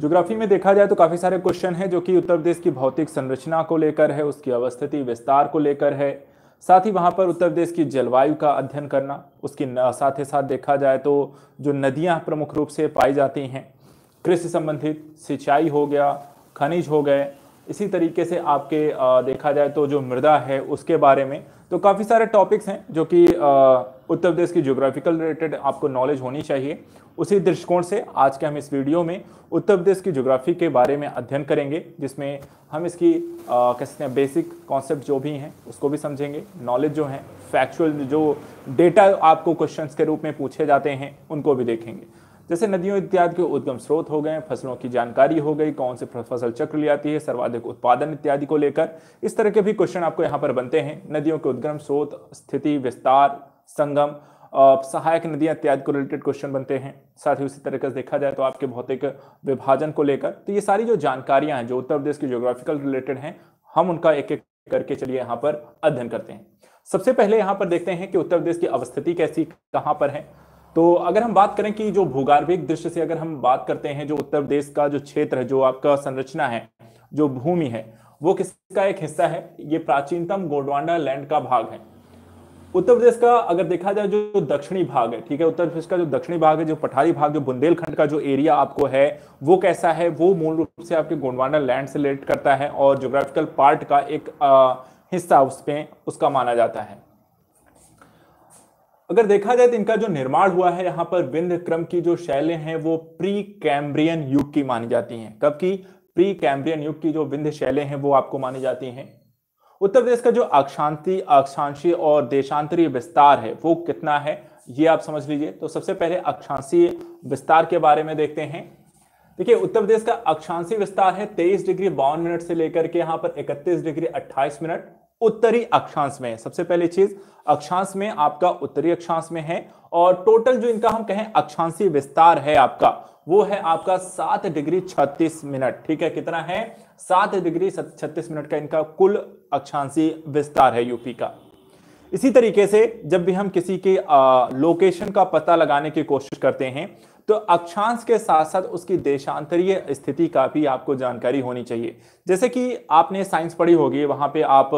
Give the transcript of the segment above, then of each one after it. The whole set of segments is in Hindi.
ज्योग्राफी में देखा जाए तो काफ़ी सारे क्वेश्चन हैं जो कि उत्तर प्रदेश की भौतिक संरचना को लेकर है उसकी अवस्थिति विस्तार को लेकर है साथ ही वहाँ पर उत्तर प्रदेश की जलवायु का अध्ययन करना उसकी साथ ही साथ देखा जाए तो जो नदियाँ प्रमुख रूप से पाई जाती हैं कृषि संबंधित सिंचाई हो गया खनिज हो गए इसी तरीके से आपके देखा जाए तो जो मृदा है उसके बारे में तो काफ़ी सारे टॉपिक्स हैं जो कि उत्तर प्रदेश की ज्योग्राफिकल रिलेटेड आपको नॉलेज होनी चाहिए उसी दृष्टिकोण से आज के हम इस वीडियो में उत्तर प्रदेश की ज्योग्राफी के बारे में अध्ययन करेंगे जिसमें हम इसकी कह सकते हैं बेसिक कॉन्सेप्ट जो भी हैं उसको भी समझेंगे नॉलेज जो है फैक्चुअल जो डेटा आपको क्वेश्चंस के रूप में पूछे जाते हैं उनको भी देखेंगे जैसे नदियों इत्यादि के उद्गम स्रोत हो गए फसलों की जानकारी हो गई कौन से फसल चक्र ली आती है सर्वाधिक उत्पादन इत्यादि को लेकर इस तरह के भी क्वेश्चन आपको यहाँ पर बनते हैं नदियों के उद्गम स्रोत स्थिति विस्तार संगम सहायक नदियां इत्यादि को रिलेटेड क्वेश्चन बनते हैं साथ ही उसी तरीके से देखा जाए तो आपके भौतिक विभाजन को लेकर तो ये सारी जो जानकारियां हैं जो उत्तर प्रदेश के ज्योग्राफिकल रिलेटेड हैं हम उनका एक एक करके चलिए यहाँ पर अध्ययन करते हैं सबसे पहले यहाँ पर देखते हैं कि उत्तर प्रदेश की अवस्थिति कैसी कहाँ पर है तो अगर हम बात करें कि जो भूगार्भिक दृश्य से अगर हम बात करते हैं जो उत्तर प्रदेश का जो क्षेत्र है जो आपका संरचना है जो भूमि है वो किसका एक हिस्सा है ये प्राचीनतम गोडवांडा लैंड का भाग है उत्तर प्रदेश का अगर देखा जाए जो दक्षिणी भाग है ठीक है उत्तर प्रदेश का जो दक्षिणी भाग है जो पठारी भाग जो बुंदेलखंड का जो एरिया आपको है वो कैसा है वो मूल रूप से आपके गोंडवाना लैंड से रिलेट करता है और जोग्राफिकल पार्ट का एक आ, हिस्सा उसमें उसका माना जाता है अगर देखा जाए तो इनका जो निर्माण हुआ है यहां पर विंध्य क्रम की जो शैलें हैं वो प्री कैम्ब्रियन युग की मानी जाती हैं कब की प्री कैम्ब्रियन युग की जो विंध्य शैलें हैं वो आपको मानी जाती हैं उत्तर प्रदेश का जो अक्षांति अक्षांशीय और देशांतरीय विस्तार है वो कितना है ये आप समझ लीजिए तो सबसे पहले अक्षांशीय विस्तार के बारे में देखते हैं देखिए उत्तर प्रदेश का अक्षांशीय विस्तार है 23 डिग्री बावन मिनट से लेकर के यहाँ पर 31 डिग्री 28 मिनट उत्तरी अक्षांश में सबसे पहली चीज अक्षांश में आपका उत्तरी अक्षांश में है और टोटल जो इनका हम कहें अक्षांशीय विस्तार है आपका वो है आपका सात डिग्री छत्तीस मिनट ठीक है कितना है सात डिग्री छत्तीस मिनट का इनका कुल अक्षांशी विस्तार है यूपी का इसी तरीके से जब भी हम किसी के लोकेशन का पता लगाने की कोशिश करते हैं तो अक्षांश के साथ साथ उसकी देशांतरीय स्थिति का भी आपको जानकारी होनी चाहिए जैसे कि आपने साइंस पढ़ी होगी वहाँ पे आप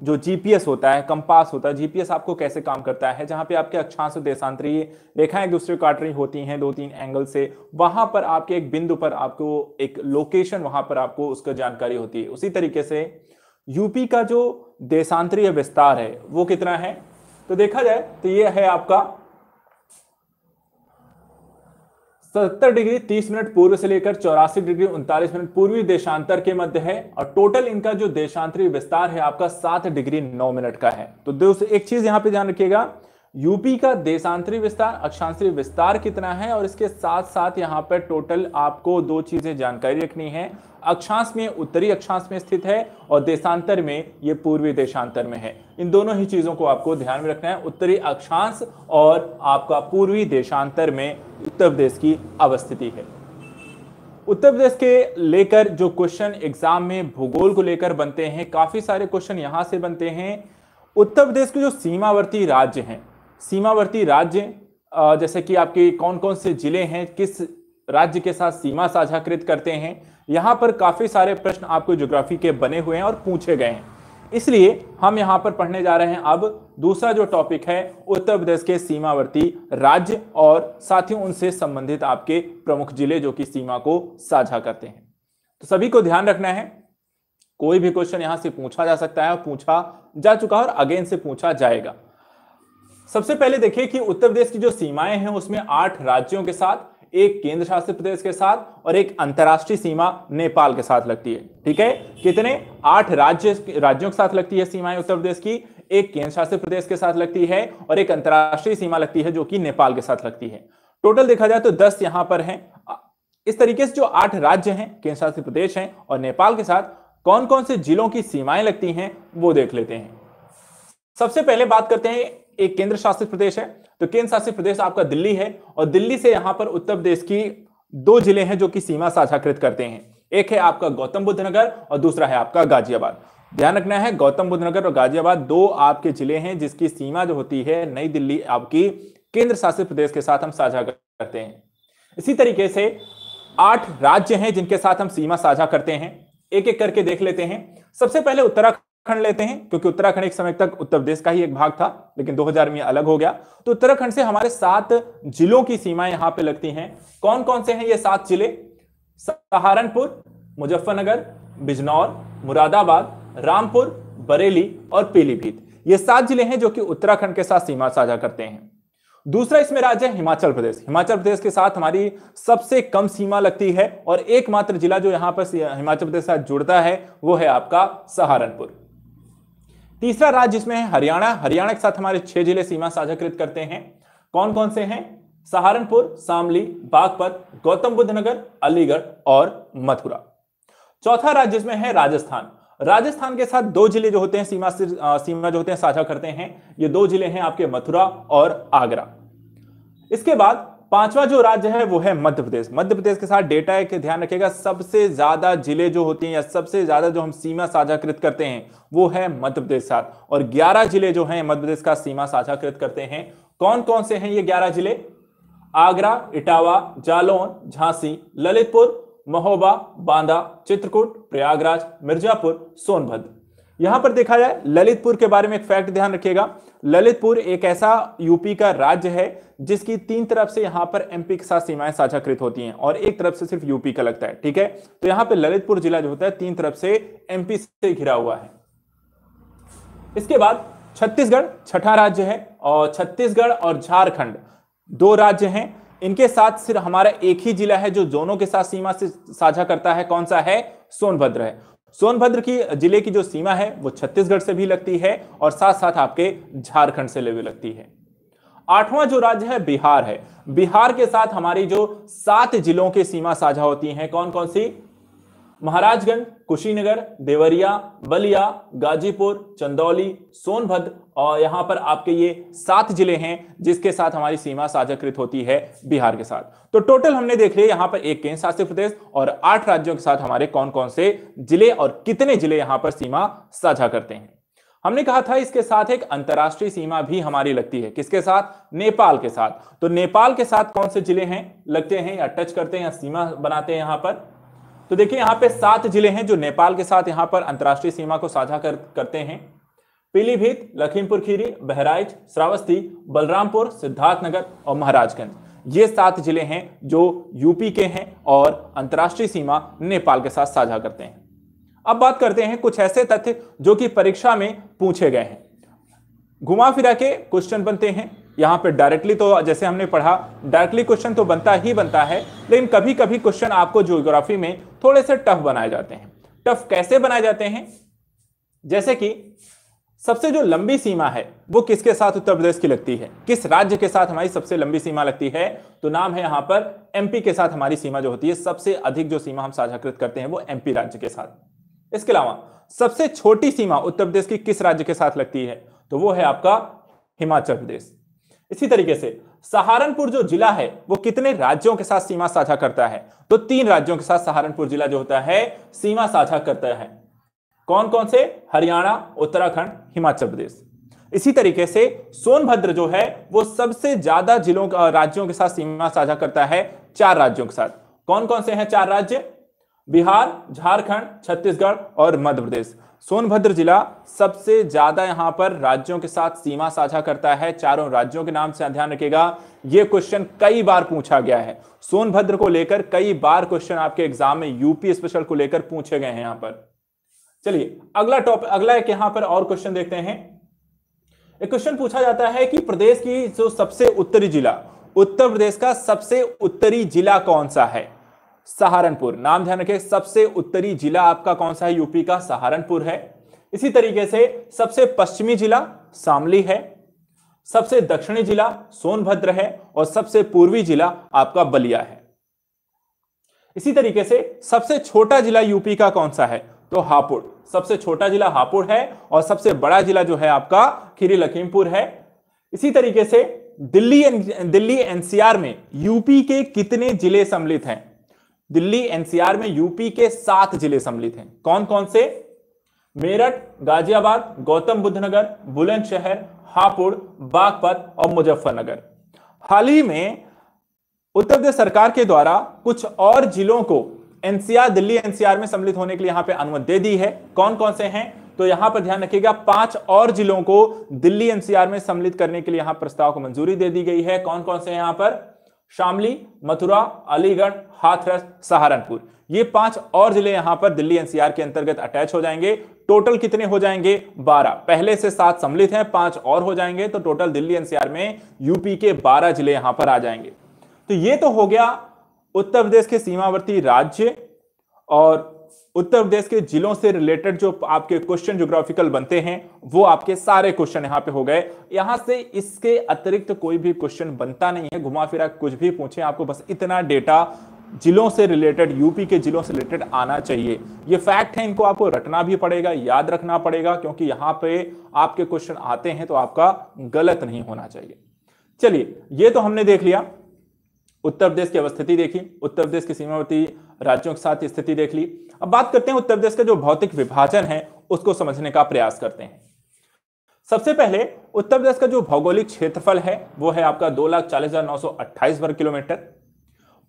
जो जीपीएस होता है कंपास होता है जीपीएस आपको कैसे काम करता है जहाँ पे आपके अक्षांश देशांतरीय रेखाएं एक दूसरे काट रही होती हैं दो तीन एंगल से वहाँ पर आपके एक बिंदु पर आपको एक लोकेशन वहाँ पर आपको उसका जानकारी होती है उसी तरीके से यूपी का जो देशांतरीय विस्तार है वो कितना है तो देखा जाए तो ये है आपका सत्तर डिग्री तीस मिनट पूर्व से लेकर चौरासी डिग्री उनतालीस मिनट पूर्वी देशांतर के मध्य है और टोटल इनका जो देशांतरी विस्तार है आपका सात डिग्री नौ मिनट का है तो दोस्तों एक चीज यहां पे ध्यान रखिएगा यूपी का देशांतरी विस्तार अक्षांतरी विस्तार कितना है और इसके साथ साथ यहाँ पर टोटल आपको दो चीजें जानकारी रखनी है अक्षांश में उत्तरी अक्षांश में स्थित है और देशांतर में ये पूर्वी देशांतर में है इन दोनों ही चीजों को आपको ध्यान में रखना है उत्तरी अक्षांश और आपका पूर्वी देशांतर में उत्तर प्रदेश की अवस्थिति है उत्तर प्रदेश के लेकर जो क्वेश्चन एग्जाम में भूगोल को लेकर बनते हैं काफी सारे क्वेश्चन यहां से बनते हैं उत्तर प्रदेश के जो सीमावर्ती राज्य हैं सीमावर्ती राज्य जैसे कि आपके कौन कौन से जिले हैं किस राज्य के साथ सीमा साझाकृत करते हैं यहाँ पर काफ़ी सारे प्रश्न आपको ज्योग्राफी के बने हुए हैं और पूछे गए हैं इसलिए हम यहाँ पर पढ़ने जा रहे हैं अब दूसरा जो टॉपिक है उत्तर प्रदेश के सीमावर्ती राज्य और साथ ही उनसे संबंधित आपके प्रमुख जिले जो कि सीमा को साझा करते हैं तो सभी को ध्यान रखना है कोई भी क्वेश्चन यहाँ से पूछा जा सकता है पूछा जा चुका है और अगेन से पूछा जाएगा सबसे पहले देखिए कि उत्तर प्रदेश की जो सीमाएं हैं उसमें आठ राज्यों के साथ एक केंद्र शासित प्रदेश के साथ और एक अंतरराष्ट्रीय सीमा नेपाल के साथ लगती है ठीक है कितने आठ राज्य राज्यों के साथ लगती है सीमाएं उत्तर प्रदेश की एक केंद्र शासित प्रदेश के साथ लगती है और एक अंतरराष्ट्रीय सीमा लगती है जो कि नेपाल के साथ लगती है टोटल देखा जाए तो दस यहां पर है इस तरीके से जो आठ राज्य हैं केंद्र शासित प्रदेश हैं और नेपाल के साथ कौन कौन से जिलों की सीमाएं लगती हैं वो देख लेते हैं सबसे पहले बात करते हैं एक केंद्र शासित प्रदेश है तो केंद्र शासित प्रदेश आपका दिल्ली है और दिल्ली से यहां पर उत्तर प्रदेश की दो जिले हैं जो कि सीमा साझाकृत करते हैं एक है आपका गौतम बुद्ध नगर और दूसरा है आपका गाजियाबाद ध्यान रखना है गौतम बुद्ध नगर और गाजियाबाद दो आपके जिले हैं जिसकी सीमा जो होती है नई दिल्ली आपकी केंद्र शासित प्रदेश के साथ हम साझा करते हैं इसी तरीके से आठ राज्य हैं जिनके साथ हम सीमा साझा करते हैं एक एक करके देख लेते हैं सबसे पहले उत्तराखंड खंड लेते हैं क्योंकि उत्तराखंड एक समय तक उत्तर प्रदेश का ही एक भाग था लेकिन 2000 में अलग हो गया तो उत्तराखंड से हमारे सात जिलों की सीमाएं यहां पे लगती हैं कौन कौन से हैं ये सात जिले सहारनपुर मुजफ्फरनगर बिजनौर मुरादाबाद रामपुर बरेली और पीलीभीत ये सात जिले हैं जो कि उत्तराखंड के साथ सीमा साझा करते हैं दूसरा इसमें राज्य है हिमाचल प्रदेश हिमाचल प्रदेश के साथ हमारी सबसे कम सीमा लगती है और एकमात्र जिला जो यहाँ पर हिमाचल प्रदेश के साथ जुड़ता है वो है आपका सहारनपुर तीसरा राज्य जिसमें है हरियाणा हरियाणा के साथ हमारे छह जिले सीमा साझाकृत करते हैं कौन कौन से हैं सहारनपुर सामली बागपत गौतम बुद्ध नगर अलीगढ़ और मथुरा चौथा राज्य जिसमें है राजस्थान राजस्थान के साथ दो जिले जो होते हैं सीमा से सीमा जो होते हैं साझा करते हैं ये दो जिले हैं आपके मथुरा और आगरा इसके बाद पांचवा जो राज्य है वो है मध्य प्रदेश मध्य प्रदेश के साथ डेटा के ध्यान रखिएगा सबसे ज्यादा जिले जो होते हैं या सबसे ज्यादा जो हम सीमा साझाकृत करते हैं वो है मध्य प्रदेश साथ और 11 जिले जो हैं मध्य प्रदेश का सीमा साझाकृत करते हैं कौन कौन से हैं ये 11 जिले आगरा इटावा जालौन झांसी ललितपुर महोबा बांदा चित्रकूट प्रयागराज मिर्जापुर सोनभद्र यहां पर देखा जाए ललितपुर के बारे में एक फैक्ट ध्यान रखिएगा ललितपुर एक ऐसा यूपी का राज्य है जिसकी तीन तरफ से यहां पर एमपी के साथ सीमाएं साझाकृत होती हैं और एक तरफ से सिर्फ यूपी का लगता है ठीक है तो यहां पे ललितपुर जिला जो होता है तीन तरफ से एमपी से घिरा हुआ है इसके बाद छत्तीसगढ़ छठा राज्य है और छत्तीसगढ़ और झारखंड दो राज्य हैं इनके साथ सिर्फ हमारा एक ही जिला है जो दोनों के साथ सीमा से साझा करता है कौन सा है सोनभद्र है सोनभद्र की जिले की जो सीमा है वो छत्तीसगढ़ से भी लगती है और साथ साथ आपके झारखंड से भी लगती है आठवां जो राज्य है बिहार है बिहार के साथ हमारी जो सात जिलों की सीमा साझा होती है कौन कौन सी महाराजगंज कुशीनगर देवरिया बलिया गाजीपुर चंदौली सोनभद्र और यहां पर आपके ये सात जिले हैं जिसके साथ हमारी सीमा साझाकृत होती है बिहार के साथ तो टोटल हमने देख लिया यहां पर एक केंद्र शासित प्रदेश और आठ राज्यों के साथ हमारे कौन कौन से जिले और कितने जिले यहां पर सीमा साझा करते हैं हमने कहा था इसके साथ एक अंतर्राष्ट्रीय सीमा भी हमारी लगती है किसके साथ नेपाल के साथ तो नेपाल के साथ कौन से जिले हैं लगते हैं या टच करते हैं या सीमा बनाते हैं यहां पर तो देखिए यहां पे सात जिले हैं जो नेपाल के साथ यहां पर अंतर्राष्ट्रीय सीमा को साझा कर, करते हैं पीलीभीत लखीमपुर खीरी बहराइच श्रावस्ती बलरामपुर सिद्धार्थनगर और महाराजगंज ये सात जिले हैं जो यूपी के हैं और अंतर्राष्ट्रीय सीमा नेपाल के साथ साझा करते हैं अब बात करते हैं कुछ ऐसे तथ्य जो कि परीक्षा में पूछे गए हैं घुमा फिरा के क्वेश्चन बनते हैं यहाँ पे डायरेक्टली तो जैसे हमने पढ़ा डायरेक्टली क्वेश्चन तो बनता ही बनता है लेकिन कभी कभी क्वेश्चन आपको ज्योग्राफी में थोड़े से टफ बनाए जाते हैं टफ कैसे बनाए जाते हैं जैसे कि सबसे जो लंबी सीमा है वो किसके साथ उत्तर प्रदेश की लगती है किस राज्य के साथ हमारी सबसे लंबी सीमा लगती है तो नाम है यहां पर एमपी के साथ हमारी सीमा जो होती है सबसे अधिक जो सीमा हम साझाकृत करते हैं वो एमपी राज्य के साथ इसके अलावा सबसे छोटी सीमा उत्तर प्रदेश की किस राज्य के साथ लगती है तो वो है आपका हिमाचल प्रदेश इसी तरीके से सहारनपुर जो जिला है वो कितने राज्यों के साथ सीमा साझा करता है तो तीन राज्यों के साथ सहारनपुर जिला जो होता है सीमा साझा करता है कौन कौन से हरियाणा उत्तराखंड हिमाचल प्रदेश इसी तरीके से सोनभद्र जो है वो सबसे ज्यादा जिलों का राज्यों के साथ सीमा साझा करता है चार राज्यों के साथ कौन कौन से हैं चार राज्य बिहार झारखंड छत्तीसगढ़ और मध्य प्रदेश सोनभद्र जिला सबसे ज्यादा यहां पर राज्यों के साथ सीमा साझा करता है चारों राज्यों के नाम से ध्यान रखिएगा यह क्वेश्चन कई बार पूछा गया है सोनभद्र को लेकर कई बार क्वेश्चन आपके एग्जाम में यूपी स्पेशल को लेकर पूछे गए हैं यहां पर चलिए अगला टॉपिक अगला एक यहां पर और क्वेश्चन देखते हैं एक क्वेश्चन पूछा जाता है कि प्रदेश की जो सबसे उत्तरी जिला उत्तर प्रदेश का सबसे उत्तरी जिला कौन सा है सहारनपुर नाम ध्यान रखें सबसे उत्तरी जिला आपका कौन सा है यूपी का सहारनपुर है इसी तरीके से सबसे पश्चिमी जिला शामली है सबसे दक्षिणी जिला सोनभद्र है और सबसे पूर्वी जिला आपका बलिया है इसी तरीके से सबसे छोटा जिला यूपी का कौन सा है तो हापुड़ सबसे छोटा जिला हापुड़ है और सबसे बड़ा जिला जो है आपका खीरी लखीमपुर है इसी तरीके से दिल्ली दिल्ली एनसीआर में यूपी के कितने जिले सम्मिलित हैं दिल्ली एनसीआर में यूपी के सात जिले सम्मिलित हैं कौन कौन से मेरठ गाजियाबाद गौतम बुद्ध नगर बुलंदशहर हापुड़ बागपत और मुजफ्फरनगर हाल ही में उत्तर प्रदेश सरकार के द्वारा कुछ और जिलों को एनसीआर दिल्ली एनसीआर में सम्मिलित होने के लिए यहां पे अनुमति दे दी है कौन कौन से हैं तो यहां पर ध्यान रखिएगा पांच और जिलों को दिल्ली एनसीआर में सम्मिलित करने के लिए यहां प्रस्ताव को मंजूरी दे दी गई है कौन कौन से यहां पर शामली मथुरा अलीगढ़ हाथरस सहारनपुर ये पांच और जिले यहां पर दिल्ली एनसीआर के अंतर्गत अटैच हो जाएंगे टोटल कितने हो जाएंगे बारह पहले से सात सम्मिलित हैं पांच और हो जाएंगे तो टोटल दिल्ली एनसीआर में यूपी के बारह जिले यहां पर आ जाएंगे तो ये तो हो गया उत्तर प्रदेश के सीमावर्ती राज्य और उत्तर प्रदेश के जिलों से रिलेटेड जो आपके क्वेश्चन ज्योग्राफिकल बनते हैं वो आपके सारे क्वेश्चन यहाँ पे हो गए यहां से इसके अतिरिक्त कोई भी क्वेश्चन बनता नहीं है घुमा फिरा कुछ भी पूछे आपको बस इतना डेटा जिलों से रिलेटेड यूपी के जिलों से रिलेटेड आना चाहिए ये फैक्ट है इनको आपको रटना भी पड़ेगा याद रखना पड़ेगा क्योंकि यहां पर आपके क्वेश्चन आते हैं तो आपका गलत नहीं होना चाहिए चलिए ये तो हमने देख लिया उत्तर प्रदेश की अवस्थिति देखी उत्तर प्रदेश की सीमावर्ती राज्यों के साथ स्थिति देख ली अब बात करते हैं उत्तर प्रदेश का जो भौतिक विभाजन है उसको समझने का प्रयास करते हैं सबसे पहले उत्तर प्रदेश का जो भौगोलिक क्षेत्रफल है वो है आपका दो लाख चालीस हजार नौ सौ अट्ठाईस वर्ग किलोमीटर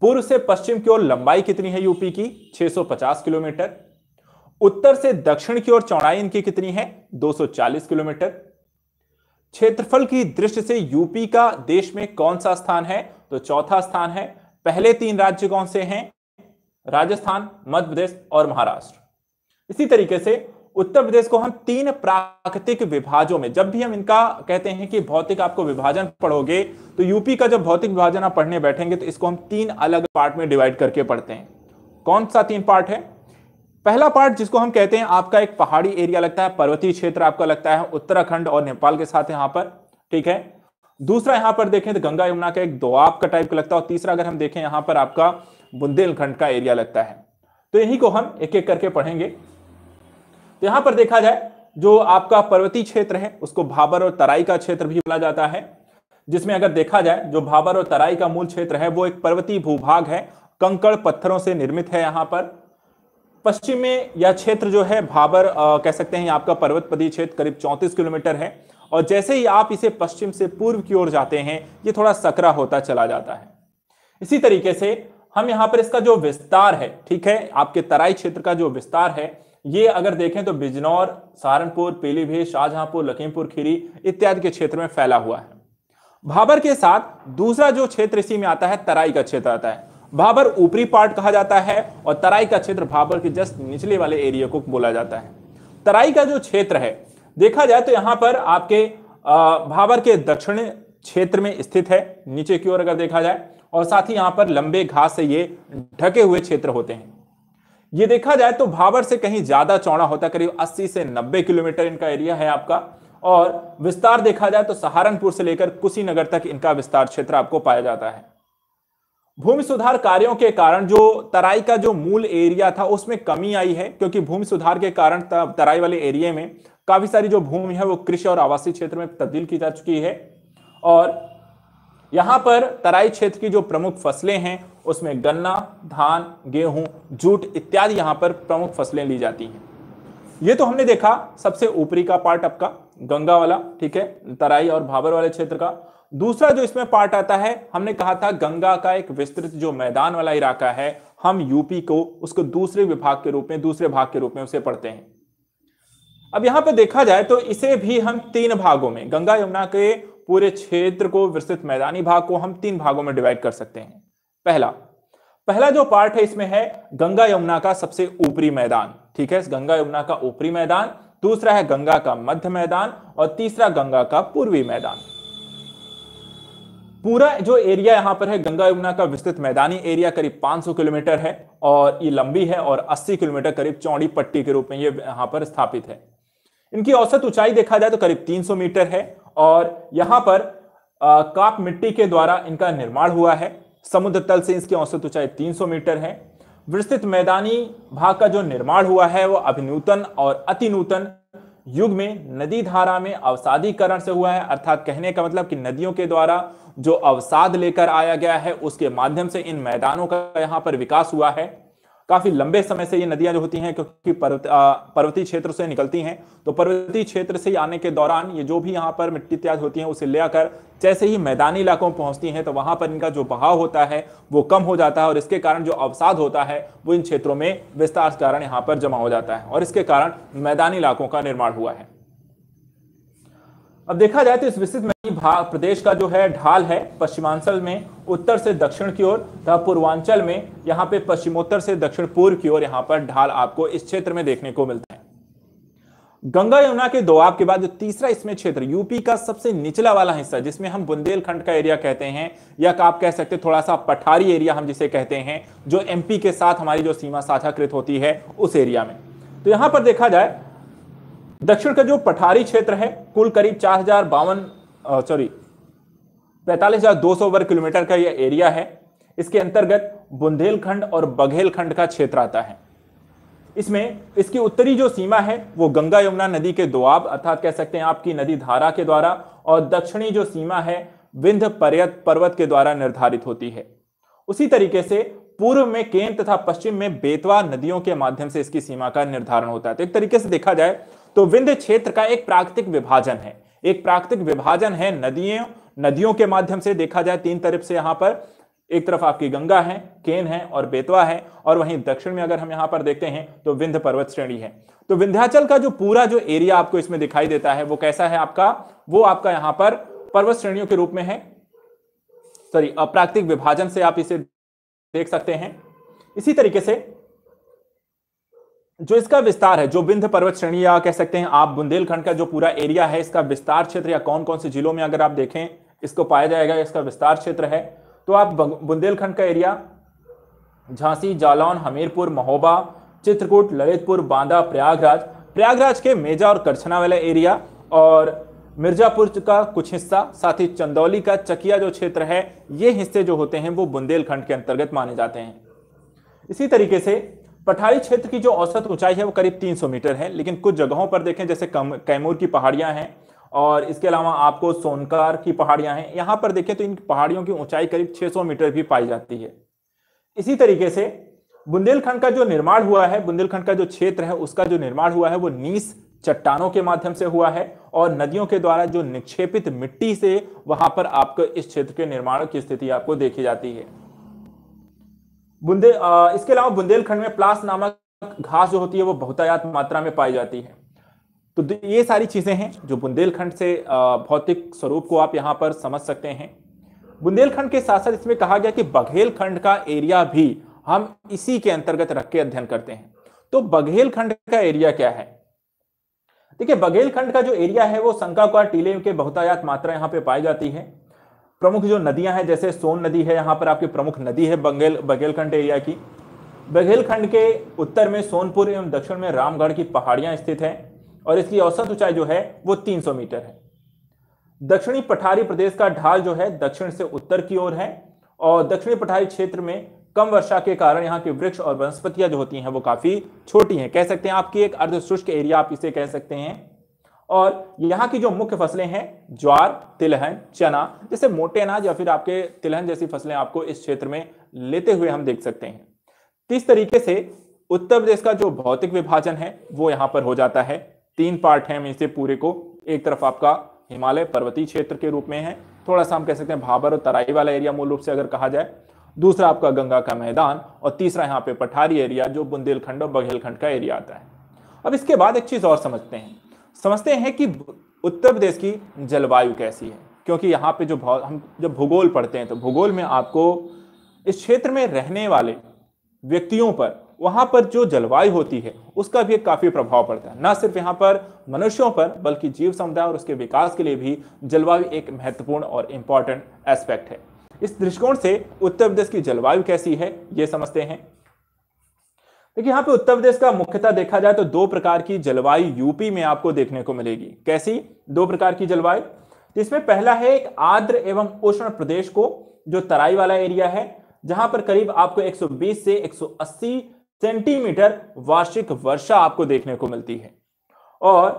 पूर्व से पश्चिम की ओर लंबाई कितनी है यूपी की 650 किलोमीटर उत्तर से दक्षिण की ओर चौड़ाई इनकी कितनी है 240 किलोमीटर क्षेत्रफल की दृष्टि से यूपी का देश में कौन सा स्थान है तो चौथा स्थान है पहले तीन राज्य कौन से हैं राजस्थान मध्य प्रदेश और महाराष्ट्र इसी तरीके से उत्तर प्रदेश को हम तीन प्राकृतिक विभाजों में जब भी हम इनका कहते हैं कि भौतिक आपको विभाजन पढ़ोगे तो यूपी का जब भौतिक विभाजन आप पढ़ने बैठेंगे तो इसको हम तीन अलग पार्ट में डिवाइड करके पढ़ते हैं कौन सा तीन पार्ट है पहला पार्ट जिसको हम कहते हैं आपका एक पहाड़ी एरिया लगता है पर्वतीय क्षेत्र आपका लगता है उत्तराखंड और नेपाल के साथ यहां पर ठीक है दूसरा यहां पर देखें तो गंगा यमुना का एक दोआब का टाइप का लगता है और तीसरा अगर हम देखें यहां पर आपका बुंदेलखंड का एरिया लगता है तो यही को हम एक एक करके पढ़ेंगे तो यहां पर देखा जाए जो आपका पर्वतीय क्षेत्र है उसको भाबर और तराई का क्षेत्र भी बोला जाता है जिसमें अगर देखा जाए जो भाबर और तराई का मूल क्षेत्र है वो एक पर्वतीय भूभाग है कंकड़ पत्थरों से निर्मित है यहाँ पर पश्चिम में यह क्षेत्र जो है भाबर आ, कह सकते हैं आपका पर्वतपदी क्षेत्र करीब 34 किलोमीटर है और जैसे ही आप इसे पश्चिम से पूर्व की ओर जाते हैं ये थोड़ा सकरा होता चला जाता है इसी तरीके से हम यहाँ पर इसका जो विस्तार है ठीक है आपके तराई क्षेत्र का जो विस्तार है ये अगर देखें तो बिजनौर सहारनपुर पीलीभीत शाहजहांपुर लखीमपुर खीरी इत्यादि के क्षेत्र में फैला हुआ है भाबर के साथ दूसरा जो क्षेत्र इसी में आता है तराई का क्षेत्र आता है भाबर ऊपरी पार्ट कहा जाता है और तराई का क्षेत्र भाबर के जस्ट निचले वाले एरिया को बोला जाता है तराई का जो क्षेत्र है देखा जाए तो यहां पर आपके भाबर के दक्षिण क्षेत्र में स्थित है नीचे की ओर अगर देखा जाए और साथ ही यहां पर लंबे घास से ये ढके हुए क्षेत्र होते हैं ये देखा जाए तो भाबर से कहीं ज्यादा चौड़ा होता करीब 80 से 90 किलोमीटर इनका एरिया है आपका और विस्तार देखा जाए तो सहारनपुर से लेकर कुशीनगर तक इनका विस्तार क्षेत्र आपको पाया जाता है भूमि सुधार कार्यों के कारण जो तराई का जो मूल एरिया था उसमें कमी आई है क्योंकि भूमि सुधार के कारण तराई वाले एरिया में काफी सारी जो भूमि है वो कृषि और आवासीय क्षेत्र में तब्दील की जा चुकी है और यहां पर तराई क्षेत्र की जो प्रमुख फसलें हैं उसमें गन्ना धान गेहूं जूट इत्यादि यहां पर प्रमुख फसलें ली जाती हैं ये तो हमने देखा सबसे ऊपरी का पार्ट आपका गंगा वाला ठीक है तराई और भाबर वाले क्षेत्र का दूसरा जो इसमें पार्ट आता है हमने कहा था गंगा का एक विस्तृत जो मैदान वाला इलाका है हम यूपी को उसको दूसरे विभाग के रूप में दूसरे भाग के रूप में उसे पढ़ते हैं अब यहां पर देखा जाए तो इसे भी हम तीन भागों में गंगा यमुना के पूरे क्षेत्र को विस्तृत मैदानी भाग को हम तीन भागों में डिवाइड कर सकते हैं पहला पहला जो पार्ट है इसमें है गंगा यमुना का सबसे ऊपरी मैदान ठीक है गंगा यमुना का ऊपरी मैदान दूसरा है गंगा का मध्य मैदान और तीसरा गंगा का पूर्वी मैदान पूरा जो एरिया यहां पर है गंगा यमुना का विस्तृत मैदानी एरिया करीब 500 किलोमीटर है और ये लंबी है और 80 किलोमीटर करीब चौड़ी पट्टी के रूप में ये यहां पर स्थापित है इनकी औसत ऊंचाई देखा जाए तो करीब 300 मीटर है और यहां पर आ, काप मिट्टी के द्वारा इनका निर्माण हुआ है समुद्र तल से इसकी औसत ऊंचाई 300 मीटर है विस्तृत मैदानी भाग का जो निर्माण हुआ है वह अभिनूतन और अतिनूतन युग में नदी धारा में अवसादीकरण से हुआ है अर्थात कहने का मतलब कि नदियों के द्वारा जो अवसाद लेकर आया गया है उसके माध्यम से इन मैदानों का यहाँ पर विकास हुआ है काफी लंबे समय से ये नदियां जो होती हैं क्योंकि पर्वत पर्वतीय क्षेत्र से निकलती हैं तो पर्वतीय क्षेत्र से आने के दौरान ये जो भी यहाँ पर मिट्टी त्याज होती है उसे ले आकर जैसे ही मैदानी इलाकों में पहुंचती हैं तो वहां पर इनका जो बहाव होता है वो कम हो जाता है और इसके कारण जो अवसाद होता है वो इन क्षेत्रों में विस्तार कारण यहाँ पर जमा हो जाता है और इसके कारण मैदानी इलाकों का निर्माण हुआ है अब देखा जाए तो इस विस्तृत में भाग प्रदेश का जो है ढाल है पश्चिमांचल में उत्तर से दक्षिण की ओर तथा पूर्वांचल में यहाँ पे पश्चिमोत्तर से दक्षिण पूर्व की ओर यहाँ पर ढाल आपको इस क्षेत्र में देखने को मिलता है गंगा यमुना के दोआब के बाद जो तीसरा इसमें क्षेत्र यूपी का सबसे निचला वाला हिस्सा जिसमें हम बुंदेलखंड का एरिया कहते हैं या आप कह सकते हैं थोड़ा सा पठारी एरिया हम जिसे कहते हैं जो एमपी के साथ हमारी जो सीमा साझाकृत होती है उस एरिया में तो यहां पर देखा जाए दक्षिण का जो पठारी क्षेत्र है कुल करीब चार हजार बावन सॉरी पैंतालीस हजार दो सौ वर्ग किलोमीटर का यह एरिया है इसके अंतर्गत बुंदेलखंड और बघेलखंड का क्षेत्र आता है इसमें इसकी उत्तरी जो सीमा है वो गंगा यमुना नदी के दोआब अर्थात कह सकते हैं आपकी नदी धारा के द्वारा और दक्षिणी जो सीमा है विंध्य पर्यत पर्वत के द्वारा निर्धारित होती है उसी तरीके से पूर्व में केन तथा पश्चिम में बेतवा नदियों के माध्यम से इसकी सीमा का निर्धारण होता है तो एक तरीके से देखा जाए तो विंध्य क्षेत्र का एक प्राकृतिक विभाजन है एक प्राकृतिक विभाजन है नदियों नदियों के माध्यम से देखा जाए तीन तरफ से यहां पर एक तरफ आपकी गंगा है केन है और बेतवा है और वहीं दक्षिण में अगर हम यहां पर देखते हैं तो विंध्य पर्वत श्रेणी है तो विंध्याचल का जो पूरा जो एरिया आपको इसमें दिखाई देता है वो कैसा है आपका वो आपका यहां पर पर्वत श्रेणियों के रूप में है सॉरी अप्राकृतिक विभाजन से आप इसे देख सकते हैं इसी तरीके से जो इसका विस्तार है जो बिंद पर्वत श्रेणी या कह सकते हैं आप बुंदेलखंड का जो पूरा एरिया है इसका विस्तार क्षेत्र या कौन कौन से जिलों में अगर आप देखें इसको पाया जाएगा इसका विस्तार क्षेत्र है तो आप बुंदेलखंड का एरिया झांसी जालौन हमीरपुर महोबा चित्रकूट ललितपुर बांदा प्रयागराज प्रयागराज के मेजा और करछना वाला एरिया और मिर्जापुर का कुछ हिस्सा साथ ही चंदौली का चकिया जो क्षेत्र है ये हिस्से जो होते हैं वो बुंदेलखंड के अंतर्गत माने जाते हैं इसी तरीके से पठारी क्षेत्र की जो औसत ऊंचाई है वो करीब 300 मीटर है लेकिन कुछ जगहों पर देखें जैसे कैमूर की पहाड़ियां हैं और इसके अलावा आपको सोनकार की पहाड़ियां हैं यहाँ पर देखें तो इन पहाड़ियों की ऊंचाई करीब 600 मीटर भी पाई जाती है इसी तरीके से बुंदेलखंड का जो निर्माण हुआ है बुंदेलखंड का जो क्षेत्र है उसका जो निर्माण हुआ है वो नीस चट्टानों के माध्यम से हुआ है और नदियों के द्वारा जो निक्षेपित मिट्टी से वहां पर आपको इस क्षेत्र के निर्माण की स्थिति आपको देखी जाती है बुंदे आ, इसके अलावा बुंदेलखंड में प्लास नामक घास जो होती है वो बहुतायात मात्रा में पाई जाती है तो ये सारी चीजें हैं जो बुंदेलखंड से भौतिक स्वरूप को आप यहाँ पर समझ सकते हैं बुंदेलखंड के साथ साथ इसमें कहा गया कि बघेलखंड का एरिया भी हम इसी के अंतर्गत रख के अध्ययन करते हैं तो बघेलखंड का एरिया क्या है देखिए बघेलखंड का जो एरिया है वो शंका टीले के बहुतायात मात्रा यहाँ पे पाई जाती है प्रमुख जो नदियां हैं जैसे सोन नदी है यहाँ पर आपकी प्रमुख नदी है बंगेल बघेलखंड एरिया की बघेलखंड के उत्तर में सोनपुर एवं दक्षिण में रामगढ़ की पहाड़ियां स्थित हैं और इसकी औसत ऊंचाई जो है वो 300 मीटर है दक्षिणी पठारी प्रदेश का ढाल जो है दक्षिण से उत्तर की ओर है और दक्षिणी पठारी क्षेत्र में कम वर्षा के कारण यहाँ के वृक्ष और वनस्पतियां जो होती हैं वो काफी छोटी हैं कह सकते हैं आपकी एक अर्धशुष्क एरिया आप इसे कह सकते हैं और यहाँ की जो मुख्य फसलें हैं ज्वार तिलहन चना जैसे मोटे अनाज या फिर आपके तिलहन जैसी फसलें आपको इस क्षेत्र में लेते हुए हम देख सकते हैं इस तरीके से उत्तर प्रदेश का जो भौतिक विभाजन है वो यहाँ पर हो जाता है तीन पार्ट है हम इसे पूरे को एक तरफ आपका हिमालय पर्वतीय क्षेत्र के रूप में है थोड़ा सा हम कह सकते हैं भाबर और तराई वाला एरिया मूल रूप से अगर कहा जाए दूसरा आपका गंगा का मैदान और तीसरा यहाँ पे पठारी एरिया जो बुंदेलखंड और बघेलखंड का एरिया आता है अब इसके बाद एक चीज और समझते हैं समझते हैं कि उत्तर प्रदेश की जलवायु कैसी है क्योंकि यहाँ पे जो हम जब भूगोल पढ़ते हैं तो भूगोल में आपको इस क्षेत्र में रहने वाले व्यक्तियों पर वहाँ पर जो जलवायु होती है उसका भी काफ़ी प्रभाव पड़ता है न सिर्फ यहाँ पर मनुष्यों पर बल्कि जीव समुदाय और उसके विकास के लिए भी जलवायु एक महत्वपूर्ण और इम्पॉर्टेंट एस्पेक्ट है इस दृष्टिकोण से उत्तर प्रदेश की जलवायु कैसी है ये समझते हैं देखिए यहाँ पे उत्तर प्रदेश का मुख्यतः देखा जाए तो दो प्रकार की जलवायु यूपी में आपको देखने को मिलेगी कैसी दो प्रकार की जलवायु जिसमें पहला है एक आर्द्र एवं उष्ण प्रदेश को जो तराई वाला एरिया है जहां पर करीब आपको 120 से 180 सेंटीमीटर वार्षिक वर्षा आपको देखने को मिलती है और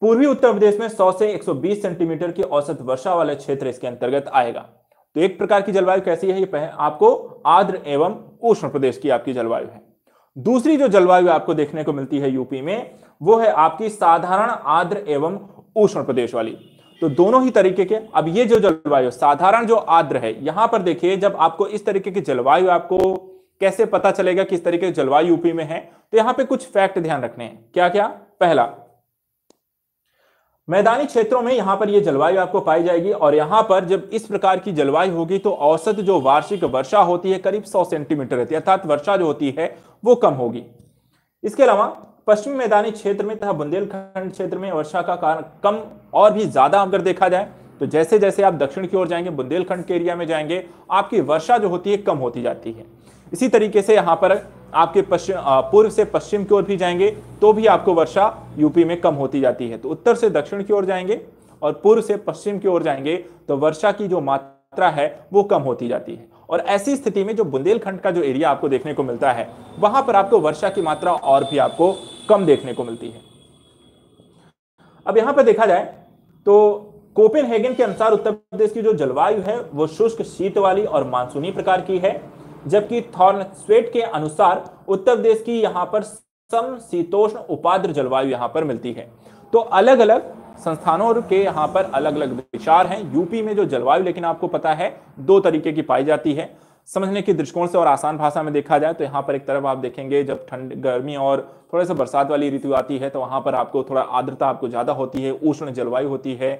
पूर्वी उत्तर प्रदेश में 100 से 120 सेंटीमीटर की औसत वर्षा वाले क्षेत्र इसके अंतर्गत आएगा तो एक प्रकार की जलवायु कैसी है ये आपको आर्द्र एवं उष्ण प्रदेश की आपकी जलवायु है दूसरी जो जलवायु आपको देखने को मिलती है यूपी में वो है आपकी साधारण आर्द्र एवं उष्ण प्रदेश वाली तो दोनों ही तरीके के अब ये जो जलवायु साधारण जो आर्द्र है यहां पर देखिए जब आपको इस तरीके की जलवायु आपको कैसे पता चलेगा किस तरीके की जलवायु यूपी में है तो यहां पे कुछ फैक्ट ध्यान रखने हैं क्या क्या पहला मैदानी क्षेत्रों में यहाँ पर यह जलवायु आपको पाई जाएगी और यहाँ पर जब इस प्रकार की जलवायु होगी तो औसत जो वार्षिक वर्षा होती है करीब 100 सेंटीमीटर रहती है अर्थात वर्षा जो होती है वो कम होगी इसके अलावा पश्चिमी मैदानी क्षेत्र में तथा बुंदेलखंड क्षेत्र में वर्षा का कारण कम और भी ज्यादा अगर देखा जाए तो जैसे जैसे आप दक्षिण की ओर जाएंगे बुंदेलखंड के एरिया में जाएंगे आपकी वर्षा जो होती है कम होती जाती है इसी तरीके से यहाँ पर आपके पश्चिम पूर्व से पश्चिम की ओर भी जाएंगे तो भी आपको वर्षा यूपी में कम होती जाती है तो उत्तर से दक्षिण की ओर जाएंगे और पूर्व से पश्चिम की ओर जाएंगे तो वर्षा की जो मात्रा है वो कम होती जाती है और ऐसी स्थिति में जो बुंदेलखंड का जो एरिया आपको देखने को मिलता है वहां पर आपको वर्षा की मात्रा और भी आपको कम देखने को मिलती है अब यहां पर देखा जाए तो कोपेनहेगन के अनुसार उत्तर प्रदेश की जो जलवायु है वो शुष्क शीत वाली और मानसूनी प्रकार की है जबकि थॉर्नस्वेट के अनुसार उत्तर प्रदेश की यहाँ पर सम शीतोष्ण उपाद्र जलवायु यहाँ पर मिलती है तो अलग अलग संस्थानों के यहाँ पर अलग अलग विचार हैं यूपी में जो जलवायु लेकिन आपको पता है दो तरीके की पाई जाती है समझने के दृष्टिकोण से और आसान भाषा में देखा जाए तो यहाँ पर एक तरफ आप देखेंगे जब ठंड गर्मी और थोड़े से बरसात वाली ऋतु आती है तो वहां पर आपको थोड़ा आर्द्रता आपको ज़्यादा होती है उष्ण जलवायु होती है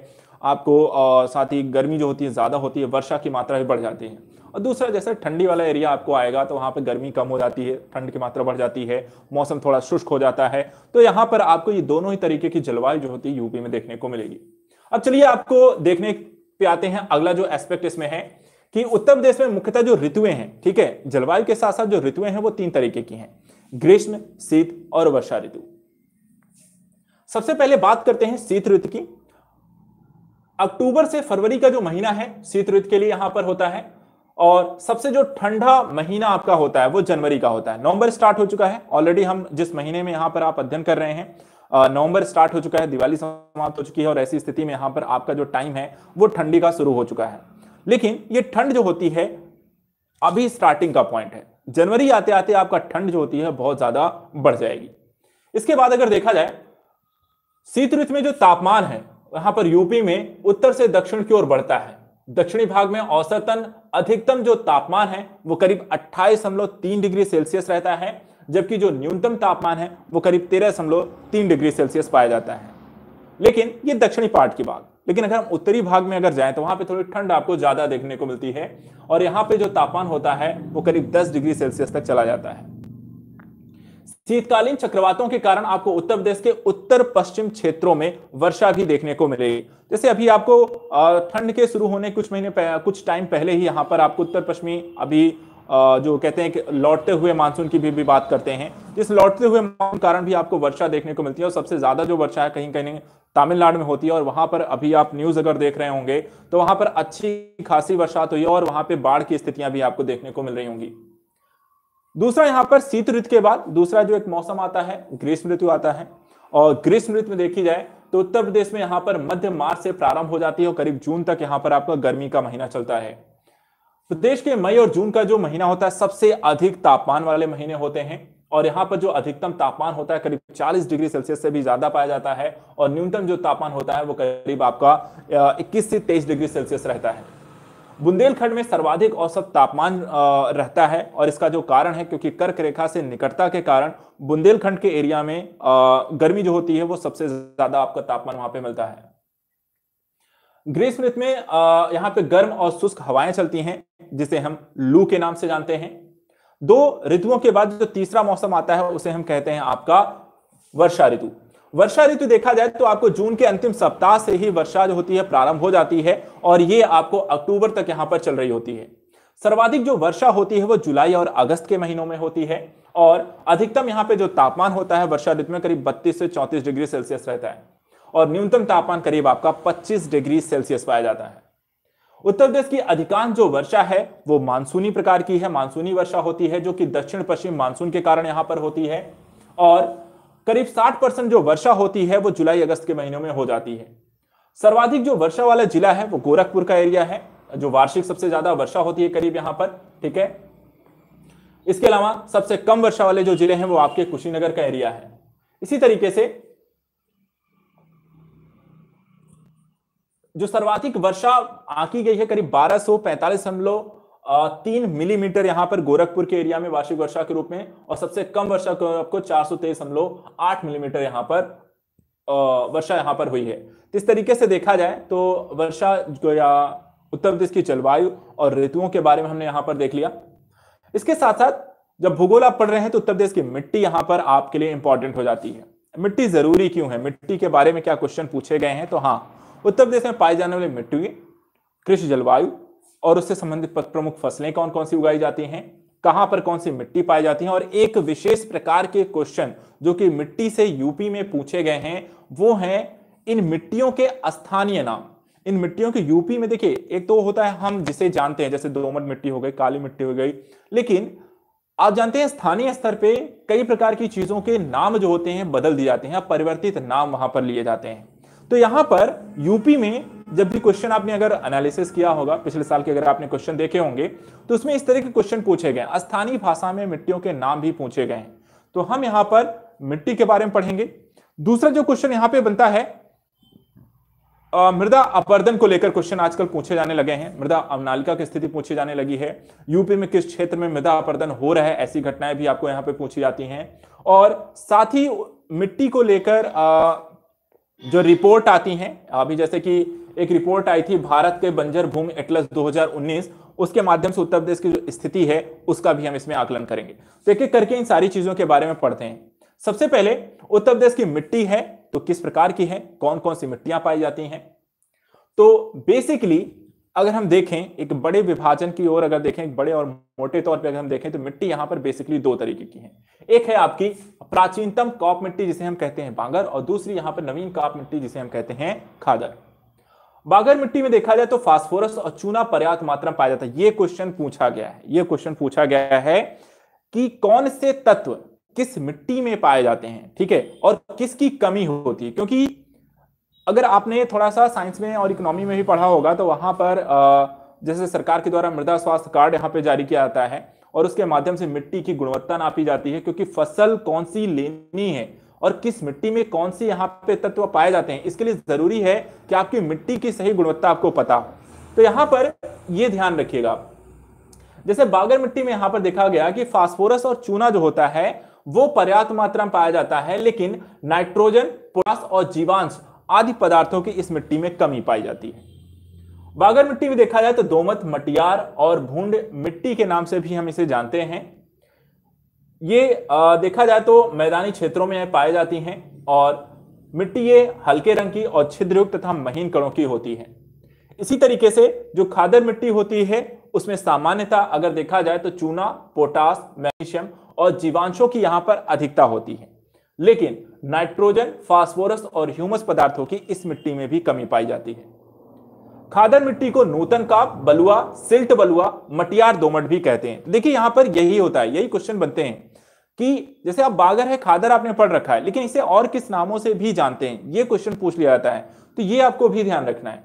आपको साथ ही गर्मी जो होती है ज़्यादा होती है वर्षा की मात्रा भी बढ़ जाती है और दूसरा जैसे ठंडी वाला एरिया आपको आएगा तो वहाँ पर गर्मी कम हो जाती है ठंड की मात्रा बढ़ जाती है मौसम थोड़ा शुष्क हो जाता है तो यहाँ पर आपको ये दोनों ही तरीके की जलवायु जो होती है यूपी में देखने को मिलेगी अब चलिए आपको देखने पे आते हैं अगला जो एस्पेक्ट इसमें है कि उत्तर प्रदेश में मुख्यतः जो ऋतुएं हैं ठीक है जलवायु के साथ साथ जो ऋतुएं हैं वो तीन तरीके की हैं ग्रीष्म शीत और वर्षा ऋतु सबसे पहले बात करते हैं शीत ऋतु की अक्टूबर से फरवरी का जो महीना है शीत ऋतु के लिए यहां पर होता है और सबसे जो ठंडा महीना आपका होता है वो जनवरी का होता है नवंबर स्टार्ट हो चुका है ऑलरेडी हम जिस महीने में यहाँ पर आप अध्ययन कर रहे हैं नवंबर स्टार्ट हो चुका है दिवाली समाप्त हो चुकी है और ऐसी स्थिति में यहाँ पर आपका जो टाइम है वो ठंडी का शुरू हो चुका है लेकिन ये ठंड जो होती है अभी स्टार्टिंग का पॉइंट है जनवरी आते आते आपका ठंड जो होती है बहुत ज्यादा बढ़ जाएगी इसके बाद अगर देखा जाए शीत ऋतु में जो तापमान है वहां पर यूपी में उत्तर से दक्षिण की ओर बढ़ता है दक्षिणी भाग में औसतन अधिकतम जो तापमान है वो करीब अट्ठाईस डिग्री सेल्सियस रहता है जबकि जो न्यूनतम तापमान है वो करीब तेरह डिग्री सेल्सियस पाया जाता है लेकिन ये दक्षिणी पार्ट की बात लेकिन अगर हम उत्तरी भाग में अगर जाएं तो वहां पे थोड़ी ठंड आपको ज्यादा देखने को मिलती है और यहाँ पे जो तापमान होता है वो करीब 10 डिग्री सेल्सियस तक चला जाता है शीतकालीन चक्रवातों के कारण आपको उत्तर प्रदेश के उत्तर पश्चिम क्षेत्रों में वर्षा भी देखने को मिलेगी जैसे अभी आपको ठंड के शुरू होने कुछ महीने कुछ टाइम पहले ही यहाँ पर आपको उत्तर पश्चिमी अभी जो कहते हैं कि लौटते हुए मानसून की भी, भी बात करते हैं जिस लौटते हुए मानसून कारण भी आपको वर्षा देखने को मिलती है और सबसे ज्यादा जो वर्षा है कहीं कहीं तमिलनाडु में होती है और वहां पर अभी आप न्यूज अगर देख रहे होंगे तो वहां पर अच्छी खासी वर्षा हुई तो है और वहां पर बाढ़ की स्थितियां भी आपको देखने को मिल रही होंगी दूसरा यहाँ पर शीत ऋतु के बाद दूसरा जो एक मौसम आता है ग्रीष्म ऋतु आता है और ग्रीष्म ऋतु में देखी जाए तो उत्तर प्रदेश में यहाँ पर मध्य मार्च से प्रारंभ हो जाती है और करीब जून तक यहाँ पर आपका गर्मी का महीना चलता है प्रदेश के मई और जून का जो महीना होता है सबसे अधिक तापमान वाले महीने होते हैं और यहाँ पर जो अधिकतम तापमान होता है करीब 40 डिग्री सेल्सियस से भी ज्यादा पाया जाता है और न्यूनतम जो तापमान होता है वो करीब आपका 21 से 23 डिग्री सेल्सियस रहता है बुंदेलखंड में सर्वाधिक औसत तापमान रहता है और इसका जो कारण है क्योंकि कर्क रेखा से निकटता के कारण बुंदेलखंड के एरिया में गर्मी जो होती है वो सबसे ज्यादा आपका तापमान वहां पे मिलता है ग्रीष्म ऋतु में यहाँ पे गर्म और शुष्क हवाएं चलती हैं जिसे हम लू के नाम से जानते हैं दो ऋतुओं के बाद जो तीसरा मौसम आता है उसे हम कहते हैं आपका वर्षा ऋतु वर्षा ऋतु देखा जाए तो आपको जून के अंतिम सप्ताह से ही वर्षा जो होती है प्रारंभ हो जाती है और ये आपको अक्टूबर तक यहां पर चल रही होती है सर्वाधिक जो वर्षा होती है वो जुलाई और अगस्त के महीनों में होती है और अधिकतम यहाँ पे जो तापमान होता है वर्षा ऋतु में करीब 32 से 34 डिग्री सेल्सियस रहता है और न्यूनतम तापमान करीब आपका 25 डिग्री सेल्सियस पाया जाता है उत्तर प्रदेश की अधिकांश जो वर्षा है वो मानसूनी प्रकार की है मानसूनी वर्षा होती है जो कि दक्षिण पश्चिम मानसून के कारण यहां पर होती है और करीब 60 परसेंट जो वर्षा होती है वो जुलाई अगस्त के महीनों में हो जाती है सर्वाधिक जो वर्षा वाला जिला है वो गोरखपुर का एरिया है जो वार्षिक सबसे ज्यादा वर्षा होती है करीब यहां पर ठीक है इसके अलावा सबसे कम वर्षा वाले जो जिले हैं वो आपके कुशीनगर का एरिया है इसी तरीके से जो सर्वाधिक वर्षा आंकी गई है करीब बारह सौ तीन मिलीमीटर यहां पर गोरखपुर के एरिया में वार्षिक वर्षा के रूप में और सबसे कम वर्षा आपको चार सौ तेईस हमलोग आठ मिलीमीटर यहां पर वर्षा यहां पर हुई है तो इस तरीके से देखा जाए तो वर्षा उत्तर प्रदेश की जलवायु और ऋतुओं के बारे में हमने यहां पर देख लिया इसके साथ साथ जब भूगोल आप पढ़ रहे हैं तो उत्तर प्रदेश की मिट्टी यहां पर आपके लिए इंपॉर्टेंट हो जाती है मिट्टी जरूरी क्यों है मिट्टी के बारे में क्या क्वेश्चन पूछे गए हैं तो हाँ उत्तर प्रदेश में पाए जाने वाली मिट्टी कृषि जलवायु और उससे संबंधित प्रमुख फसलें कौन कौन सी उगाई जाती हैं कहां पर कौन सी मिट्टी पाई जाती है और एक विशेष प्रकार के क्वेश्चन जो कि मिट्टी से यूपी में पूछे गए हैं वो हैं इन मिट्टियों के स्थानीय नाम इन मिट्टियों के यूपी में देखिए एक तो होता है हम जिसे जानते हैं जैसे दोमट मिट्टी हो गई काली मिट्टी हो गई लेकिन आप जानते हैं स्थानीय स्तर पे कई प्रकार की चीजों के नाम जो होते हैं बदल दिए जाते हैं परिवर्तित नाम वहां पर लिए जाते हैं तो यहां पर यूपी में जब भी क्वेश्चन आपने अगर एनालिसिस किया होगा पिछले साल के अगर आपने क्वेश्चन देखे होंगे तो उसमें इस तरह के क्वेश्चन पूछे गए स्थानीय भाषा में मिट्टियों के नाम भी पूछे गए तो हम यहां पर मिट्टी के बारे में पढ़ेंगे दूसरा जो क्वेश्चन यहां पर बनता है मृदा अपर्दन को लेकर क्वेश्चन आजकल पूछे जाने लगे हैं मृदा अवनालिका की स्थिति पूछी जाने लगी है यूपी में किस क्षेत्र में मृदा अपर्दन हो रहा है ऐसी घटनाएं भी आपको यहां पे पूछी जाती हैं और साथ ही मिट्टी को लेकर जो रिपोर्ट आती हैं अभी जैसे कि एक रिपोर्ट आई थी भारत के बंजर भूमि एटलस 2019 उसके माध्यम से उत्तर प्रदेश की जो स्थिति है उसका भी हम इसमें आकलन करेंगे तो एक एक करके इन सारी चीजों के बारे में पढ़ते हैं सबसे पहले उत्तर प्रदेश की मिट्टी है तो किस प्रकार की है कौन कौन सी मिट्टियां पाई जाती हैं तो बेसिकली अगर हम देखें एक बड़े विभाजन की ओर अगर देखें एक बड़े और मोटे तौर पर अगर हम देखें तो मिट्टी यहाँ पर बेसिकली दो तरीके की है एक है आपकी प्राचीनतम कॉप मिट्टी जिसे हम कहते हैं बांगर और दूसरी यहां पर नवीन कॉप मिट्टी जिसे हम कहते हैं खादर बागर मिट्टी में देखा जाए तो फास्फोरस और चूना पर्याप्त मात्रा पाया जाता है ये क्वेश्चन पूछा गया है ये क्वेश्चन पूछा गया है कि कौन से तत्व किस मिट्टी में पाए जाते हैं ठीक है और किसकी कमी होती है क्योंकि अगर आपने थोड़ा सा साइंस में और इकोनॉमी में भी पढ़ा होगा तो वहां पर जैसे सरकार के द्वारा मृदा स्वास्थ्य कार्ड यहाँ पे जारी किया जाता है और उसके माध्यम से मिट्टी की गुणवत्ता नापी जाती है क्योंकि फसल कौन सी लेनी है और किस मिट्टी में कौन सी यहाँ पे तत्व पाए जाते हैं इसके लिए जरूरी है कि आपकी मिट्टी की सही गुणवत्ता आपको पता हो तो यहाँ पर ये ध्यान रखिएगा जैसे बागर मिट्टी में यहां पर देखा गया कि फास्फोरस और चूना जो होता है वो पर्याप्त मात्रा में पाया जाता है लेकिन नाइट्रोजन पोटास और जीवांश आदि पदार्थों की इस मिट्टी में कमी पाई जाती है बागर मिट्टी में देखा जाए तो दोमत मटियार और भूंड मिट्टी के नाम से भी हम इसे जानते हैं ये आ, देखा जाए तो मैदानी क्षेत्रों में पाई जाती हैं और मिट्टी ये हल्के रंग की और छिद्रयुक्त तथा महीन कणों की होती है इसी तरीके से जो खादर मिट्टी होती है उसमें सामान्यता अगर देखा जाए तो चूना पोटास मैग्नीशियम और जीवांशों की यहाँ पर अधिकता होती है लेकिन नाइट्रोजन फास्फोरस और ह्यूमस पदार्थों की इस मिट्टी में भी कमी पाई जाती है खादर मिट्टी को नूतन का बलुआ सिल्ट बलुआ मटियार दोमट भी कहते हैं देखिए यहां पर यही होता है यही क्वेश्चन बनते हैं कि जैसे आप बागर है खादर आपने पढ़ रखा है लेकिन इसे और किस नामों से भी जानते हैं ये क्वेश्चन पूछ लिया जाता है तो ये आपको भी ध्यान रखना है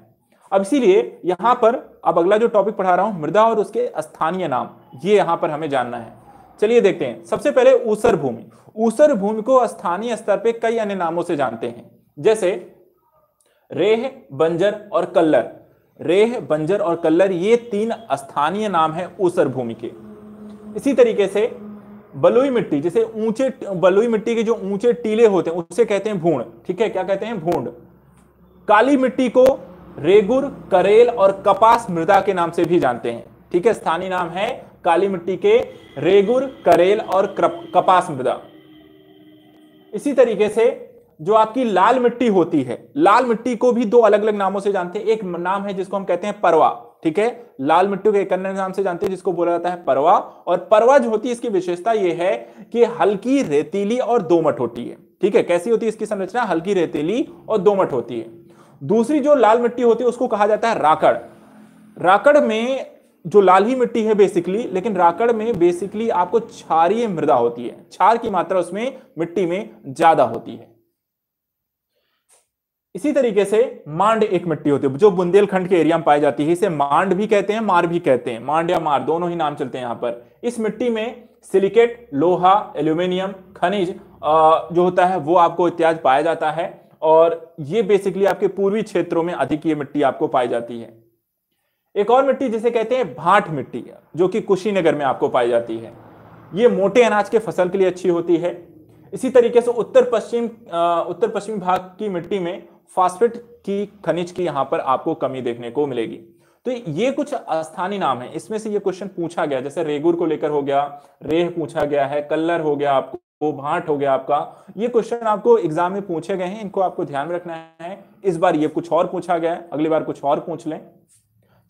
अब इसीलिए यहां पर अब अगला जो टॉपिक पढ़ा रहा हूं मृदा और उसके स्थानीय नाम ये यहां पर हमें जानना है चलिए देखते हैं सबसे पहले ऊसर भूमि ऊसर भूमि को स्थानीय स्तर पर कई अन्य नामों से जानते हैं जैसे रेह बंजर और कल्लर रेह बंजर और कल्लर ये तीन स्थानीय नाम है ऊसर भूमि के इसी तरीके से बलुई मिट्टी जैसे ऊंचे बलुई मिट्टी के जो ऊंचे टीले होते हैं उसे कहते हैं भूण ठीक है क्या कहते हैं भूड काली मिट्टी को रेगुर करेल और कपास मृदा के नाम से भी जानते हैं ठीक है स्थानीय नाम है काली मिट्टी के रेगुर करेल और कपास मृदा इसी तरीके से जो आपकी लाल मिट्टी होती है लाल मिट्टी को भी दो अलग अलग नामों से जानते हैं एक नाम है जिसको हम कहते हैं परवा ठीक है लाल मिट्टू के एक अन्य नाम से जानते हैं जिसको बोला जाता है परवा और परवा जो होती है इसकी विशेषता यह है कि हल्की रेतीली और दोमट होती है ठीक है कैसी होती है इसकी संरचना हल्की रेतीली और दोमट होती है दूसरी जो लाल मिट्टी होती है उसको कहा जाता है राकड़ राकड़ में जो लाल ही मिट्टी है बेसिकली लेकिन राकड़ में बेसिकली आपको क्षारीय मृदा होती है क्षार की मात्रा उसमें मिट्टी में ज्यादा होती है इसी तरीके से मांड एक मिट्टी होती है जो बुंदेलखंड के एरिया में पाई जाती है इसे मांड भी कहते हैं मार भी कहते हैं मांड या मार दोनों ही नाम चलते हैं यहां पर इस मिट्टी में सिलिकेट लोहा एल्यूमिनियम खनिज जो होता है वो आपको इत्यादि पाया जाता है और ये बेसिकली आपके पूर्वी क्षेत्रों में अधिक ये मिट्टी आपको पाई जाती है एक और मिट्टी जिसे कहते हैं भाट मिट्टी जो कि कुशीनगर में आपको पाई जाती है ये मोटे अनाज के फसल के लिए अच्छी होती है इसी तरीके से उत्तर पश्चिम उत्तर पश्चिम भाग की मिट्टी में फास्फेट की खनिज की यहां पर आपको कमी देखने को मिलेगी तो ये कुछ स्थानीय नाम है इसमें से ये क्वेश्चन पूछा गया जैसे रेगुर को लेकर हो गया रेह पूछा गया है कल्लर हो गया आपको भाट हो गया आपका ये क्वेश्चन आपको एग्जाम में पूछे गए हैं इनको आपको ध्यान में रखना है इस बार ये कुछ और पूछा गया है अगली बार कुछ और पूछ लें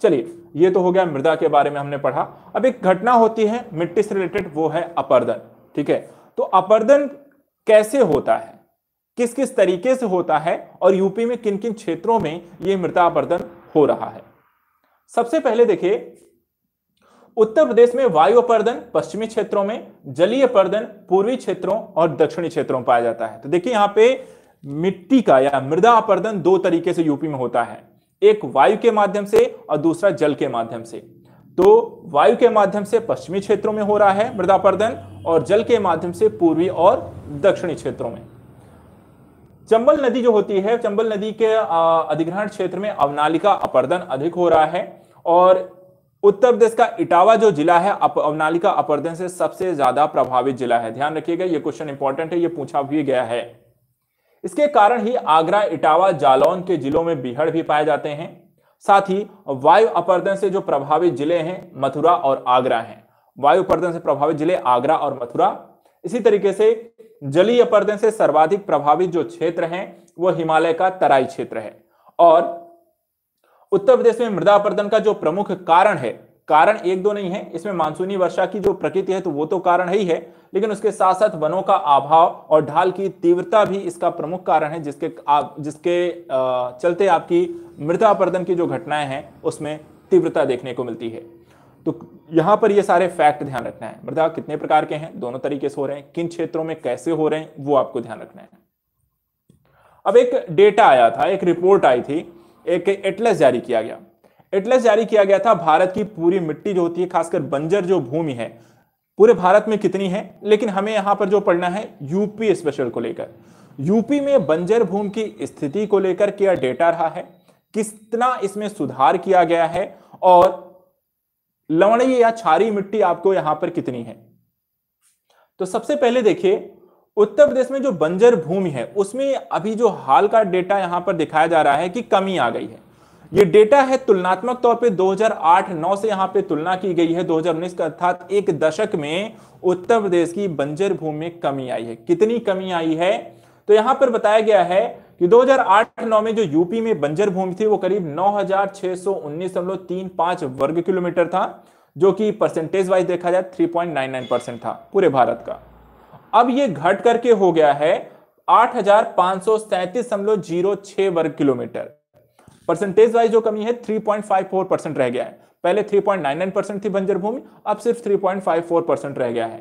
चलिए ये तो हो गया मृदा के बारे में हमने पढ़ा अब एक घटना होती है मिट्टी से रिलेटेड वो है अपर्दन ठीक है तो अपर्दन कैसे होता है किस किस तरीके से होता है और यूपी में किन किन क्षेत्रों में यह मृदा अपर्दन हो रहा है सबसे पहले देखिए उत्तर प्रदेश में वायु अपर्दन पश्चिमी क्षेत्रों में जलीय अपर्दन पूर्वी क्षेत्रों और दक्षिणी क्षेत्रों में पाया जाता है तो देखिए यहां पे मिट्टी का या मृदा अपर्दन दो तरीके से यूपी में होता है एक वायु के माध्यम से और दूसरा जल के माध्यम से तो वायु के माध्यम से पश्चिमी क्षेत्रों में हो रहा है मृदा और जल के माध्यम से पूर्वी और दक्षिणी क्षेत्रों में चंबल नदी जो होती है चंबल नदी के अधिग्रहण क्षेत्र में अवनालिका अपर्दन अधिक हो रहा है और उत्तर प्रदेश का इटावा जो जिला है अवनालिका अपर्दन से सबसे ज्यादा प्रभावित जिला है ध्यान रखिएगा ये क्वेश्चन इंपॉर्टेंट है ये पूछा भी गया है इसके कारण ही आगरा इटावा जालौन के जिलों में बिहड़ भी पाए जाते हैं साथ ही वायु अपर्दन से जो प्रभावित जिले हैं मथुरा और आगरा हैं वायु अपर्दन से प्रभावित जिले आगरा और मथुरा इसी तरीके से जलीय पर्दन से सर्वाधिक प्रभावित जो क्षेत्र है वह हिमालय का तराई क्षेत्र है और उत्तर प्रदेश में मृदा अपरदन का जो प्रमुख कारण है कारण एक दो नहीं है इसमें मानसूनी वर्षा की जो प्रकृति है तो वो तो कारण ही है लेकिन उसके साथ साथ वनों का अभाव और ढाल की तीव्रता भी इसका प्रमुख कारण है जिसके आप जिसके चलते आपकी मृदा अपरदन की जो घटनाएं हैं उसमें तीव्रता देखने को मिलती है तो यहां पर ये सारे फैक्ट ध्यान रखना है मृदा कितने प्रकार के हैं दोनों तरीके से हो रहे हैं किन क्षेत्रों में कैसे हो रहे हैं वो आपको ध्यान रखना है अब एक डेटा आया था एक रिपोर्ट आई थी एक एटलस जारी किया गया एटलस जारी किया गया था भारत की पूरी मिट्टी जो होती है खासकर बंजर जो भूमि है पूरे भारत में कितनी है लेकिन हमें यहां पर जो पढ़ना है यूपी स्पेशल को लेकर यूपी में बंजर भूमि की स्थिति को लेकर क्या डेटा रहा है कितना इसमें सुधार किया गया है और लवणीय या छारी मिट्टी आपको यहां पर कितनी है तो सबसे पहले देखिए उत्तर प्रदेश में जो बंजर भूमि है उसमें अभी जो हाल का डेटा यहां पर दिखाया जा रहा है कि कमी आ गई है ये डेटा है तुलनात्मक तौर पे 2008-9 से यहां पे तुलना की गई है 2019 का अर्थात एक दशक में उत्तर प्रदेश की बंजर भूमि में कमी आई है कितनी कमी आई है तो यहां पर बताया गया है कि 2008-9 में जो यूपी में बंजर भूमि थी वो करीब नौ वर्ग किलोमीटर था जो कि परसेंटेज वाइज देखा जाए 3.99 परसेंट था पूरे भारत का अब ये घट करके हो गया है 8,537.06 वर्ग किलोमीटर परसेंटेज वाइज जो कमी है 3.54 परसेंट रह गया है पहले 3.99 परसेंट थी बंजर भूमि अब सिर्फ 3.54 परसेंट रह गया है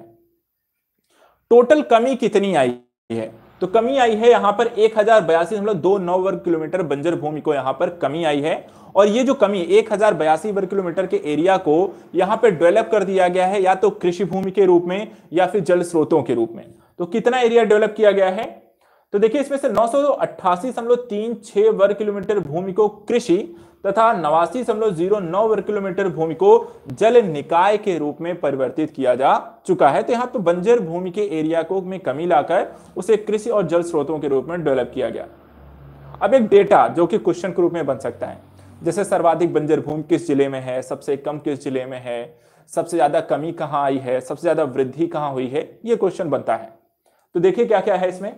टोटल कमी कितनी आई है तो कमी आई है यहां पर एक हजार बयासी दशमलव दो नौ वर्ग किलोमीटर बंजर भूमि को यहां पर कमी आई है और ये जो कमी एक हजार बयासी वर्ग किलोमीटर के एरिया को यहां पर डेवलप कर दिया गया है या तो कृषि भूमि के रूप में या फिर जल स्रोतों के रूप में तो कितना एरिया डेवलप किया गया है तो देखिए इसमें से नौ वर्ग किलोमीटर भूमि को कृषि तथा नवासी दशमलव जीरो नौ वर्ग किलोमीटर भूमि को जल निकाय के रूप में परिवर्तित किया जा चुका है तो यहाँ पर बंजर भूमि के एरिया को में कमी लाकर उसे कृषि और जल स्रोतों के रूप में डेवलप किया गया अब एक डेटा जो कि क्वेश्चन के रूप में बन सकता है जैसे सर्वाधिक बंजर भूमि किस जिले में है सबसे कम किस जिले में है सबसे ज्यादा कमी कहाँ आई है सबसे ज्यादा वृद्धि कहाँ हुई है ये क्वेश्चन बनता है तो देखिए क्या क्या है इसमें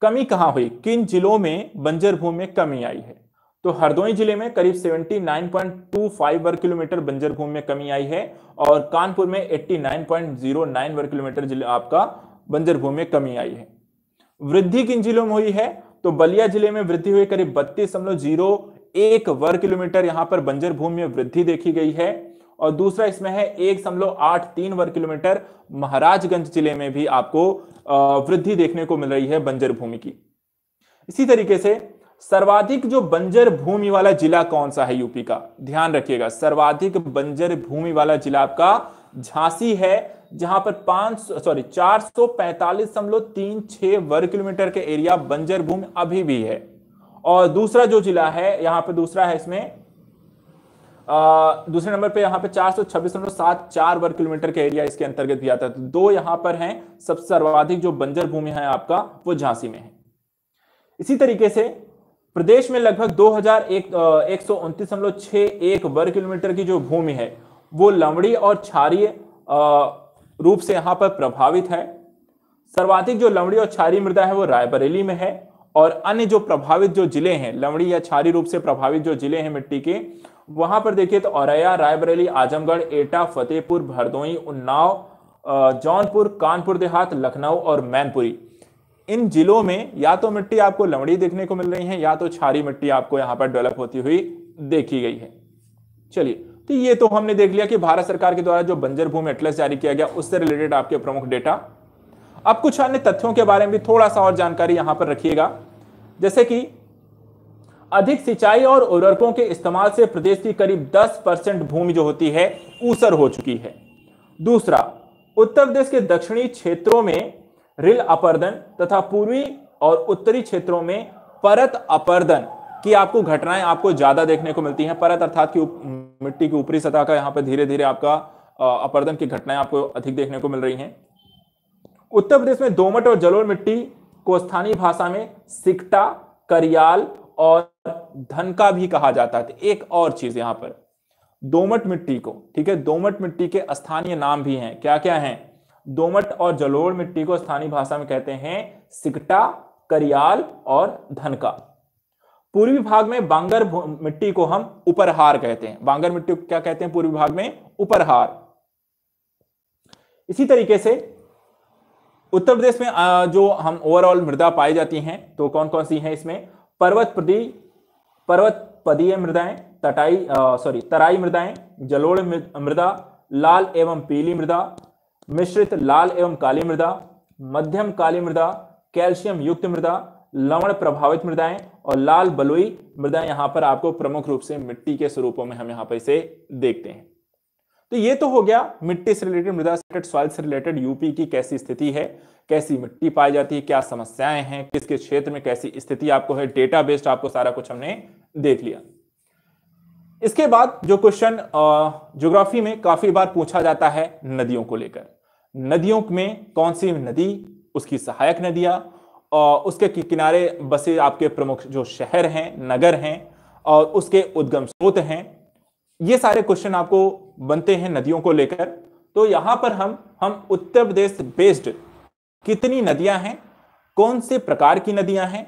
कमी कहाँ हुई किन जिलों में बंजर भूमि में कमी आई है तो हरदोई जिले में करीब 79.25 वर्ग किलोमीटर बंजर भूमि में कमी आई है और कानपुर में 89.09 वर्ग किलोमीटर जिले आपका बंजर भूमि में कमी आई है वृद्धि किन जिलों में हुई है तो बलिया जिले में वृद्धि हुई करीब बत्तीस जीरो एक वर्ग किलोमीटर यहां पर बंजर भूमि में वृद्धि देखी गई है और दूसरा इसमें है एक आठ तीन वर्ग किलोमीटर महाराजगंज जिले में भी आपको वृद्धि देखने को मिल रही है बंजर भूमि की इसी तरीके से सर्वाधिक जो बंजर भूमि वाला जिला कौन सा है यूपी का ध्यान रखिएगा सर्वाधिक बंजर भूमि वाला जिला आपका झांसी है जहां पर पांच सॉरी चार सौ पैंतालीस दशमलव तीन छह वर्ग किलोमीटर के एरिया बंजर भूमि अभी भी है और दूसरा जो जिला है यहां पर दूसरा है इसमें दूसरे नंबर पे यहाँ पे चार सौ छब्बीस सात चार वर्ग किलोमीटर के एरिया इसके अंतर्गत भी आता है तो दो यहां पर हैं सबसे सर्वाधिक जो बंजर भूमि है आपका वो झांसी में है इसी तरीके से प्रदेश में लगभग दो हजार एक वर्ग किलोमीटर की जो भूमि है वो लवड़ी और क्षारीय रूप से यहां पर प्रभावित है सर्वाधिक जो लवड़ी और क्षारीय मृदा है वो रायबरेली में है और अन्य जो प्रभावित जो जिले हैं लवड़ी या छारी रूप से प्रभावित जो जिले हैं मिट्टी के वहां पर देखिए तो औरैया रायबरेली आजमगढ़ एटा फतेहपुर भरदोई उन्नाव जौनपुर कानपुर देहात लखनऊ और मैनपुरी इन जिलों में या तो मिट्टी आपको लमड़ी देखने को मिल रही है या तो छारी मिट्टी आपको यहां पर डेवलप होती हुई देखी गई है चलिए तो ये तो हमने देख लिया कि भारत सरकार के द्वारा जो बंजर भूमि एटलस जारी किया गया उससे रिलेटेड आपके प्रमुख डेटा अब कुछ अन्य तथ्यों के बारे में भी थोड़ा सा और जानकारी यहां पर रखिएगा जैसे कि अधिक सिंचाई और उर्वरकों के इस्तेमाल से प्रदेश की करीब 10 परसेंट भूमि जो होती है ऊसर हो चुकी है दूसरा उत्तर प्रदेश के दक्षिणी क्षेत्रों में रिल अपर्दन तथा पूर्वी और उत्तरी क्षेत्रों में परत अपर्दन कि आपको घटनाएं आपको ज्यादा देखने को मिलती हैं परत अर्थात कि मिट्टी की ऊपरी सतह का यहां पर धीरे धीरे आपका अपर्दन की घटनाएं आपको अधिक देखने को मिल रही हैं उत्तर प्रदेश में दोमट और जलोर मिट्टी को स्थानीय भाषा में सिकटा करियाल और धन का भी कहा जाता है तो एक और चीज यहां पर दोमट मिट्टी को ठीक है दोमट मिट्टी के स्थानीय नाम भी हैं क्या क्या हैं दोमट और जलोड़ मिट्टी को स्थानीय भाषा में कहते हैं सिकटा करियाल और धनका पूर्वी भाग में बांगर मिट्टी को हम उपरहार कहते हैं बांगर मिट्टी को क्या कहते हैं पूर्वी भाग में उपरहार इसी तरीके से उत्तर प्रदेश में जो हम ओवरऑल मृदा पाई जाती हैं तो कौन कौन सी हैं इसमें पर्वत प्रदी पर्वत पदीय मृदाएं तटाई सॉरी तराई मृदाएं जलोड़ मृदा लाल एवं पीली मृदा मिश्रित लाल एवं काली मृदा मध्यम काली मृदा कैल्शियम युक्त मृदा लवण प्रभावित मृदाएं और लाल बलुई मृदा यहां पर आपको प्रमुख रूप से मिट्टी के स्वरूपों में हम यहां पर इसे देखते हैं तो ये तो हो गया मिट्टी से रिलेटेड मृदा से रिलेटेड सॉइल से रिलेटेड यूपी की कैसी स्थिति है कैसी मिट्टी पाई जाती है क्या समस्याएं हैं किस किस क्षेत्र में कैसी स्थिति आपको है डेटा बेस्ड आपको सारा कुछ हमने देख लिया इसके बाद जो क्वेश्चन ज्योग्राफी में काफी बार पूछा जाता है नदियों को लेकर नदियों में कौन सी नदी उसकी सहायक नदियां और उसके किनारे बसे आपके प्रमुख जो शहर हैं नगर हैं और उसके उद्गम स्रोत हैं ये सारे क्वेश्चन आपको बनते हैं नदियों को लेकर तो यहाँ पर हम हम उत्तर प्रदेश बेस्ड कितनी नदियाँ हैं कौन से प्रकार की नदियाँ हैं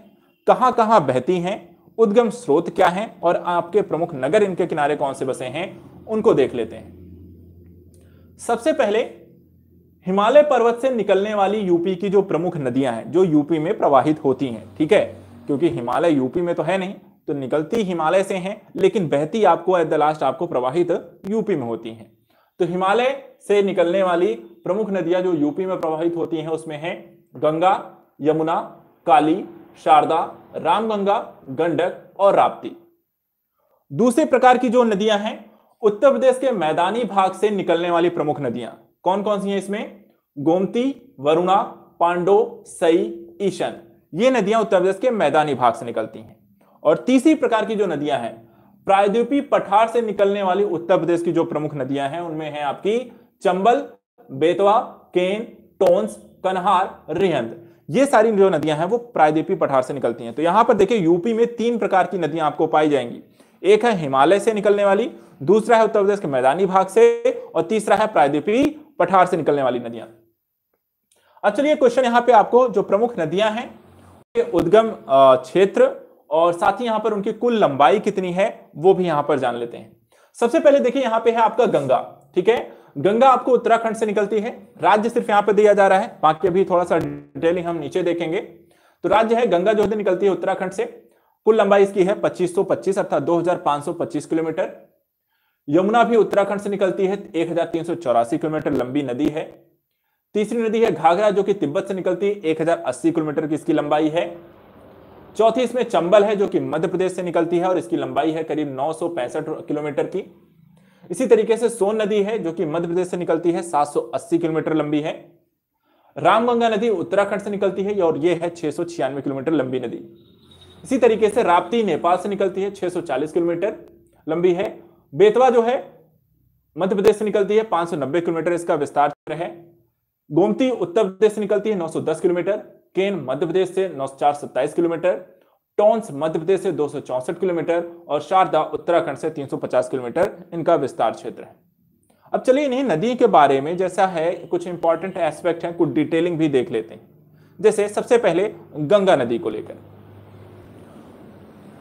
कहाँ कहाँ बहती हैं उद्गम स्रोत क्या हैं और आपके प्रमुख नगर इनके किनारे कौन से बसे हैं उनको देख लेते हैं सबसे पहले हिमालय पर्वत से निकलने वाली यूपी की जो प्रमुख नदियां हैं जो यूपी में प्रवाहित होती हैं ठीक है क्योंकि हिमालय यूपी में तो है नहीं तो निकलती हिमालय से हैं लेकिन बहती आपको एट द लास्ट आपको प्रवाहित यूपी में होती हैं तो हिमालय से निकलने वाली प्रमुख नदियां जो यूपी में प्रवाहित होती हैं उसमें हैं गंगा यमुना काली शारदा रामगंगा गंडक और राप्ती दूसरे प्रकार की जो नदियां हैं उत्तर प्रदेश के मैदानी भाग से निकलने वाली प्रमुख नदियां कौन कौन सी हैं इसमें गोमती वरुणा पांडो सई ईशन ये नदियां उत्तर प्रदेश के मैदानी भाग से निकलती हैं और तीसरी प्रकार की जो नदियां हैं प्रायद्वीपी पठार से निकलने वाली उत्तर प्रदेश की जो प्रमुख नदियां हैं उनमें है आपकी चंबल बेतवा केन टोन्स कन्हार रिहंद ये सारी जो नदियां हैं वो प्रायद्वीपी पठार से निकलती हैं तो यहां पर देखिए यूपी में तीन प्रकार की नदियां आपको पाई जाएंगी एक है हिमालय से निकलने वाली दूसरा है उत्तर प्रदेश के मैदानी भाग से और तीसरा है प्रायद्वीपी पठार से निकलने वाली नदियां अच्छा चलिए क्वेश्चन यहां पे आपको जो प्रमुख नदियां हैं उद्गम क्षेत्र और साथ ही यहां पर उनकी कुल लंबाई कितनी है वो भी यहां पर जान लेते हैं सबसे पहले देखिए यहां पे है आपका गंगा ठीक है गंगा आपको उत्तराखंड से निकलती है राज्य सिर्फ यहां पर दिया जा रहा है बाकी अभी थोड़ा सा डिटेलिंग हम नीचे देखेंगे तो राज्य है गंगा जो है निकलती है उत्तराखंड से कुल लंबाई इसकी है 2525 अर्थात 2525 किलोमीटर यमुना भी उत्तराखंड से निकलती है एक किलोमीटर लंबी नदी है तीसरी नदी है घाघरा जो कि तिब्बत से निकलती है एक किलोमीटर की इसकी लंबाई है चौथी इसमें चंबल है जो कि मध्य प्रदेश से निकलती है और इसकी लंबाई है करीब नौ किलोमीटर की इसी तरीके से सोन नदी है जो कि मध्य प्रदेश से निकलती है 780 किलोमीटर लंबी है रामगंगा नदी उत्तराखंड से निकलती है और यह है छह किलोमीटर लंबी नदी इसी तरीके से राप्ती नेपाल से निकलती है 640 किलोमीटर लंबी है बेतवा जो है मध्य प्रदेश से निकलती है 590 किलोमीटर इसका विस्तार है गोमती उत्तर प्रदेश से निकलती है 910 किलोमीटर केन मध्य प्रदेश से नौ किलोमीटर टोंस मध्य प्रदेश से दो किलोमीटर और शारदा उत्तराखंड से 350 किलोमीटर इनका विस्तार क्षेत्र है अब चलिए इन्हीं नदी के बारे में जैसा है कुछ इंपॉर्टेंट एस्पेक्ट हैं कुछ डिटेलिंग भी देख लेते हैं जैसे सबसे पहले गंगा नदी को लेकर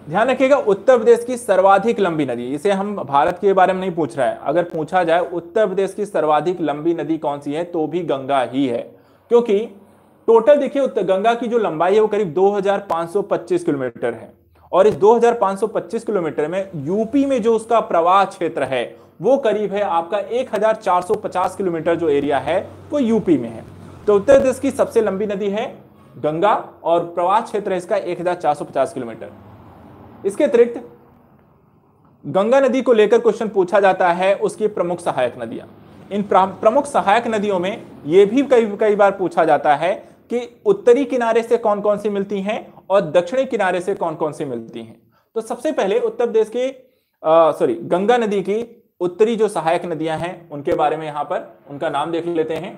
ध्यान रखिएगा उत्तर प्रदेश की सर्वाधिक लंबी नदी इसे हम भारत के बारे में नहीं पूछ रहा है अगर पूछा जाए उत्तर प्रदेश की सर्वाधिक लंबी नदी कौन सी है तो भी गंगा ही है क्योंकि टोटल देखिए गंगा की जो लंबाई है वो करीब 2525 किलोमीटर है और इस 2525 किलोमीटर में यूपी में जो उसका प्रवाह क्षेत्र है वो करीब है आपका 1450 किलोमीटर जो एरिया है वो यूपी में है तो उत्तर प्रदेश की सबसे लंबी नदी है गंगा और प्रवाह क्षेत्र है इसका 1450 किलोमीटर इसके अतिरिक्त गंगा नदी को लेकर क्वेश्चन पूछा जाता है उसकी प्रमुख सहायक नदियां इन प्रमुख सहायक नदियों में यह भी कई कई बार पूछा जाता है कि उत्तरी किनारे से कौन कौन सी मिलती हैं और दक्षिणी किनारे से कौन कौन सी मिलती हैं तो सबसे पहले उत्तर प्रदेश की सॉरी गंगा नदी की उत्तरी जो सहायक नदियां हैं उनके बारे में यहां पर उनका नाम देख लेते हैं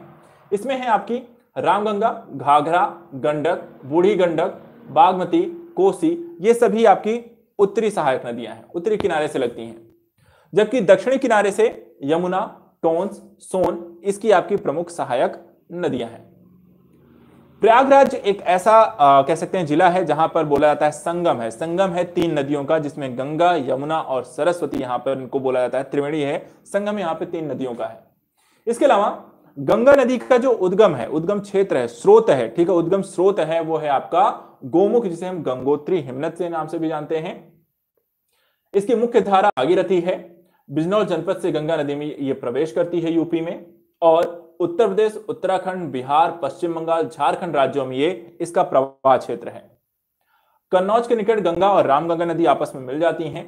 इसमें है आपकी रामगंगा घाघरा गंडक बूढ़ी गंडक बागमती कोसी ये सभी आपकी उत्तरी सहायक नदियां हैं उत्तरी किनारे से लगती हैं जबकि दक्षिणी किनारे से यमुना टोंस सोन इसकी आपकी प्रमुख सहायक नदियां हैं प्रयागराज एक ऐसा आ, कह सकते हैं जिला है जहां पर बोला जाता है संगम है संगम है तीन नदियों का जिसमें गंगा यमुना और सरस्वती यहां पर इनको बोला जाता है त्रिवेणी है संगम यहां पे तीन नदियों का है इसके अलावा गंगा नदी का जो उद्गम है उद्गम क्षेत्र है स्रोत है ठीक है उद्गम स्रोत है वो है आपका गोमुख जिसे हम गंगोत्री हिमनत से नाम से भी जानते हैं इसकी मुख्य धारा भागीरथी है बिजनौर जनपद से गंगा नदी में ये प्रवेश करती है यूपी में और उत्तर प्रदेश उत्तराखंड बिहार पश्चिम बंगाल झारखंड राज्यों में ये इसका प्रवाह क्षेत्र है कन्नौज के निकट गंगा और रामगंगा नदी आपस में मिल जाती हैं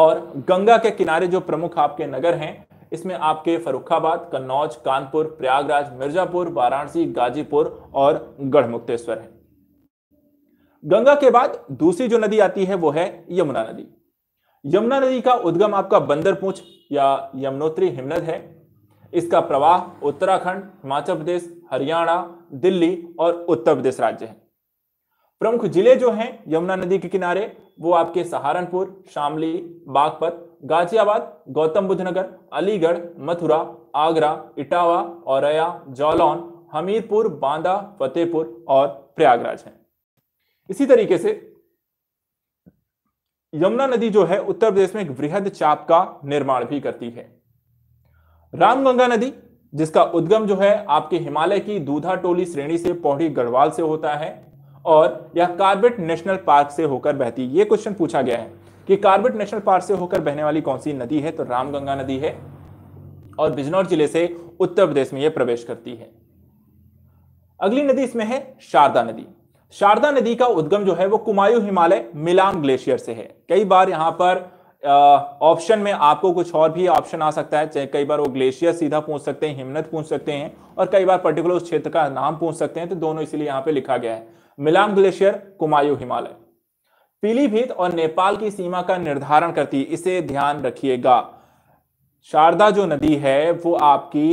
और गंगा के किनारे जो प्रमुख आपके नगर हैं इसमें आपके फरुखाबाद कन्नौज कानपुर प्रयागराज मिर्जापुर वाराणसी गाजीपुर और गढ़मुक्तेश्वर है गंगा के बाद दूसरी जो नदी आती है वो है यमुना नदी यमुना नदी का उद्गम आपका बंदरपूछ या यमुनोत्री हिमनद है इसका प्रवाह उत्तराखंड हिमाचल प्रदेश हरियाणा दिल्ली और उत्तर प्रदेश राज्य है प्रमुख जिले जो हैं यमुना नदी के किनारे वो आपके सहारनपुर शामली बागपत गाजियाबाद गौतम बुद्ध नगर अलीगढ़ मथुरा आगरा इटावा औरया जौलौन हमीरपुर बांदा फतेहपुर और प्रयागराज हैं इसी तरीके से यमुना नदी जो है उत्तर प्रदेश में एक वृहद चाप का निर्माण भी करती है रामगंगा नदी जिसका उद्गम जो है आपके हिमालय की दूधा टोली श्रेणी से पौड़ी गढ़वाल से होता है और यह कार्बेट नेशनल पार्क से होकर बहती है ये क्वेश्चन पूछा गया है कि कार्बेट नेशनल पार्क से होकर बहने वाली कौन सी नदी है तो रामगंगा नदी है और बिजनौर जिले से उत्तर प्रदेश में यह प्रवेश करती है अगली नदी इसमें है शारदा नदी शारदा नदी का उद्गम जो है वो कुमायूं हिमालय मिलांग ग्लेशियर से है कई बार यहां पर ऑप्शन में आपको कुछ और भी ऑप्शन आ सकता है चाहे कई बार वो ग्लेशियर सीधा पूछ सकते हैं हिमनत पूछ सकते हैं और कई बार पर्टिकुलर उस क्षेत्र का नाम पूछ सकते हैं तो दोनों इसलिए यहां पे लिखा गया है मिलांग ग्लेशियर कुमायु हिमालय पीलीभीत और नेपाल की सीमा का निर्धारण करती इसे ध्यान रखिएगा शारदा जो नदी है वो आपकी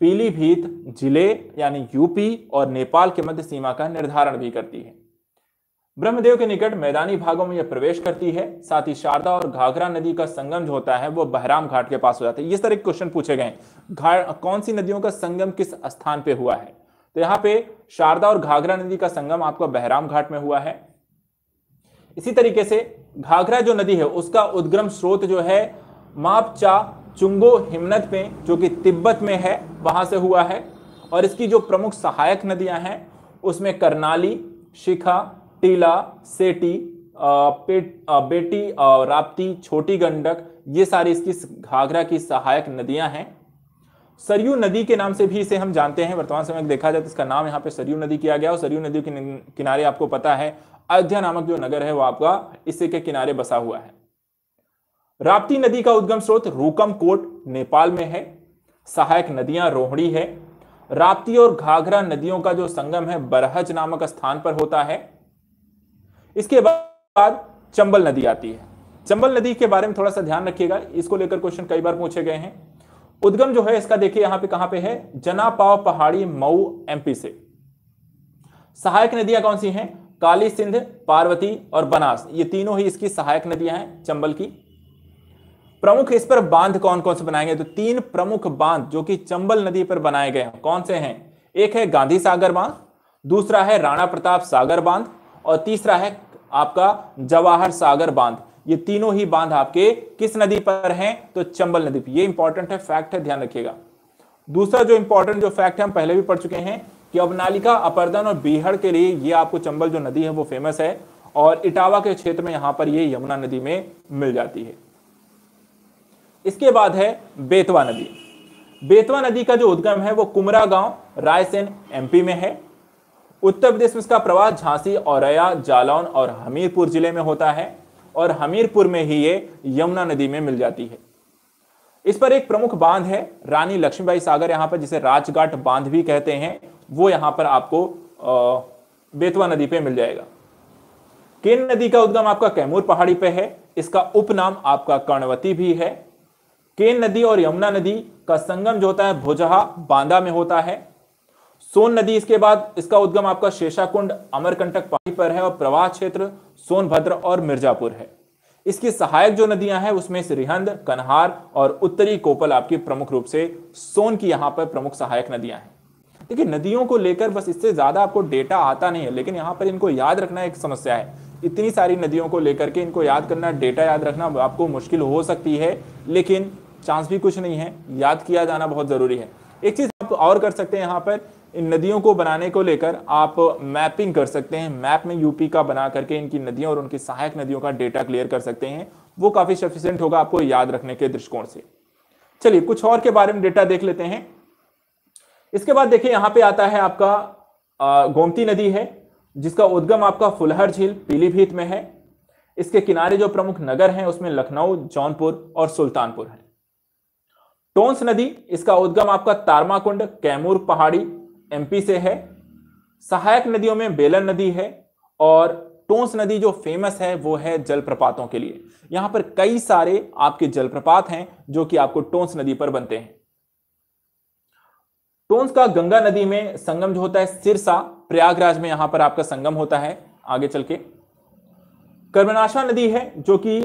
पीलीभीत जिले यानी यूपी और नेपाल के मध्य सीमा का निर्धारण भी करती है ब्रह्मदेव के निकट मैदानी भागों में यह प्रवेश करती है साथ ही शारदा और घाघरा नदी का संगम जो होता है वो बहराम घाट के पास हो जाता है तरह के क्वेश्चन पूछे गए कौन सी नदियों का संगम किस स्थान पे हुआ है तो यहां पे शारदा और घाघरा नदी का संगम आपका बहराम घाट में हुआ है इसी तरीके से घाघरा जो नदी है उसका उद्गम स्रोत जो है मापचा चुंगो हिमनत में जो कि तिब्बत में है वहां से हुआ है और इसकी जो प्रमुख सहायक नदियां हैं उसमें करनाली शिखा टीला सेटी बेटी राप्ती छोटी गंडक ये सारी इसकी घाघरा की सहायक नदियां हैं सरयू नदी के नाम से भी इसे हम जानते हैं वर्तमान समय में देखा जाए तो इसका नाम यहाँ पे सरयू नदी किया गया और सरयू नदी के किनारे आपको पता है अयोध्या नामक जो नगर है वो आपका इसी के किनारे बसा हुआ है राप्ती नदी का उद्गम स्रोत रूकम कोट नेपाल में है सहायक नदियां रोहड़ी है राप्ती और घाघरा नदियों का जो संगम है बरहज नामक स्थान पर होता है इसके बाद चंबल नदी आती है चंबल नदी के बारे में थोड़ा सा ध्यान रखिएगा इसको लेकर क्वेश्चन कई बार पूछे गए हैं उद्गम जो है इसका देखिए यहां पे कहां पे है जनापाव पहाड़ी मऊ एमपी से सहायक नदियां कौन सी हैं काली सिंध पार्वती और बनास ये तीनों ही इसकी सहायक नदियां हैं चंबल की प्रमुख इस पर बांध कौन कौन से बनाए गए तो तीन प्रमुख बांध जो कि चंबल नदी पर बनाए गए हैं कौन से हैं एक है गांधी सागर बांध दूसरा है राणा प्रताप सागर बांध और तीसरा है आपका जवाहर सागर बांध ये तीनों ही बांध आपके किस नदी पर हैं तो चंबल नदी पर ये इंपॉर्टेंट है फैक्ट है ध्यान रखिएगा दूसरा जो इंपॉर्टेंट जो फैक्ट है हम पहले भी पढ़ चुके हैं कि अवनालिका अपर्दन और बीहड़ के लिए ये आपको चंबल जो नदी है वो फेमस है और इटावा के क्षेत्र में यहां पर ये यमुना नदी में मिल जाती है इसके बाद है बेतवा नदी बेतवा नदी का जो उद्गम है वो कुमरा गांव रायसेन एमपी में है उत्तर प्रदेश में इसका प्रवाह झांसी औरया जालौन और हमीरपुर जिले में होता है और हमीरपुर में ही ये यमुना नदी में मिल जाती है इस पर एक प्रमुख बांध है रानी लक्ष्मीबाई सागर यहां पर जिसे राजघाट बांध भी कहते हैं वो यहां पर आपको बेतवा नदी पे मिल जाएगा केन नदी का उद्गम आपका कैमूर पहाड़ी पे है इसका उपनाम आपका कर्णवती भी है केन नदी और यमुना नदी का संगम जो होता है भोजहा बांदा में होता है सोन नदी इसके बाद इसका उद्गम आपका शेषाकुंड अमरकंटक पहाड़ी पर है और प्रवाह क्षेत्र सोनभद्र और मिर्जापुर है इसकी सहायक जो नदियां हैं उसमें श्रीहंद कन्हार और उत्तरी कोपल आपकी प्रमुख रूप से सोन की यहां पर प्रमुख सहायक नदियां हैं देखिए नदियों को लेकर बस इससे ज्यादा आपको डेटा आता नहीं है लेकिन यहां पर इनको याद रखना एक समस्या है इतनी सारी नदियों को लेकर के इनको याद करना डेटा याद रखना आपको मुश्किल हो सकती है लेकिन चांस भी कुछ नहीं है याद किया जाना बहुत जरूरी है एक चीज आप और कर सकते हैं यहाँ पर इन नदियों को बनाने को लेकर आप मैपिंग कर सकते हैं मैप में यूपी का बना करके इनकी नदियों और उनकी सहायक नदियों का डेटा क्लियर कर सकते हैं वो काफ़ी सफिशियंट होगा आपको याद रखने के दृष्टिकोण से चलिए कुछ और के बारे में डेटा देख लेते हैं इसके बाद देखिए यहां पे आता है आपका गोमती नदी है जिसका उद्गम आपका फुलहर झील पीलीभीत में है इसके किनारे जो प्रमुख नगर हैं उसमें लखनऊ जौनपुर और सुल्तानपुर है टोंस नदी इसका उद्गम आपका तारमाकुंड कैमूर पहाड़ी एमपी से है सहायक नदियों में बेलन नदी है और टोंस नदी जो फेमस है वो है जलप्रपातों के लिए यहां पर कई सारे आपके जलप्रपात हैं जो कि आपको टोंस नदी पर बनते हैं टोंस का गंगा नदी में संगम जो होता है सिरसा प्रयागराज में यहां पर आपका संगम होता है आगे चल के कर्मनाशा नदी है जो कि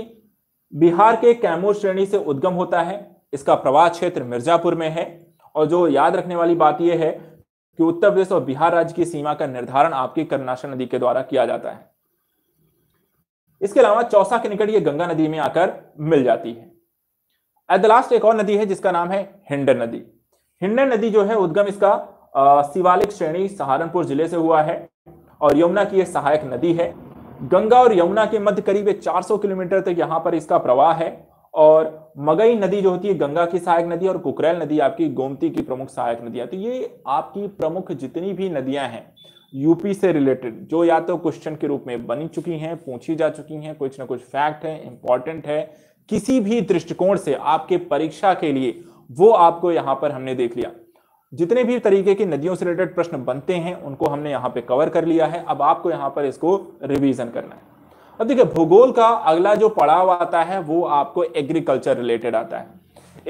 बिहार के कैमूर श्रेणी से उद्गम होता है इसका प्रवाह क्षेत्र मिर्जापुर में है और जो याद रखने वाली बात यह है कि उत्तर प्रदेश और बिहार राज्य की सीमा का निर्धारण आपकी कर्नाशा नदी के द्वारा किया जाता है इसके अलावा चौसा के निकट ये गंगा नदी में आकर मिल जाती है एट द लास्ट एक और नदी है जिसका नाम है हिंडन नदी हिंडन नदी जो है उद्गम इसका शिवालिक श्रेणी सहारनपुर जिले से हुआ है और यमुना की यह सहायक नदी है गंगा और यमुना के मध्य करीब 400 किलोमीटर तक यहां पर इसका प्रवाह है और मगई नदी जो होती है गंगा की सहायक नदी और कुकरैल नदी आपकी गोमती की प्रमुख सहायक नदियां तो ये आपकी प्रमुख जितनी भी नदियां हैं यूपी से रिलेटेड जो या तो क्वेश्चन के रूप में बनी चुकी हैं पूछी जा चुकी हैं कुछ ना कुछ फैक्ट है इंपॉर्टेंट है किसी भी दृष्टिकोण से आपके परीक्षा के लिए वो आपको यहां पर हमने देख लिया जितने भी तरीके की नदियों से रिलेटेड प्रश्न बनते हैं उनको हमने यहाँ पे कवर कर लिया है अब आपको यहाँ पर इसको रिवीजन करना है अब देखिए भूगोल का अगला जो पड़ाव आता है वो आपको एग्रीकल्चर रिलेटेड आता है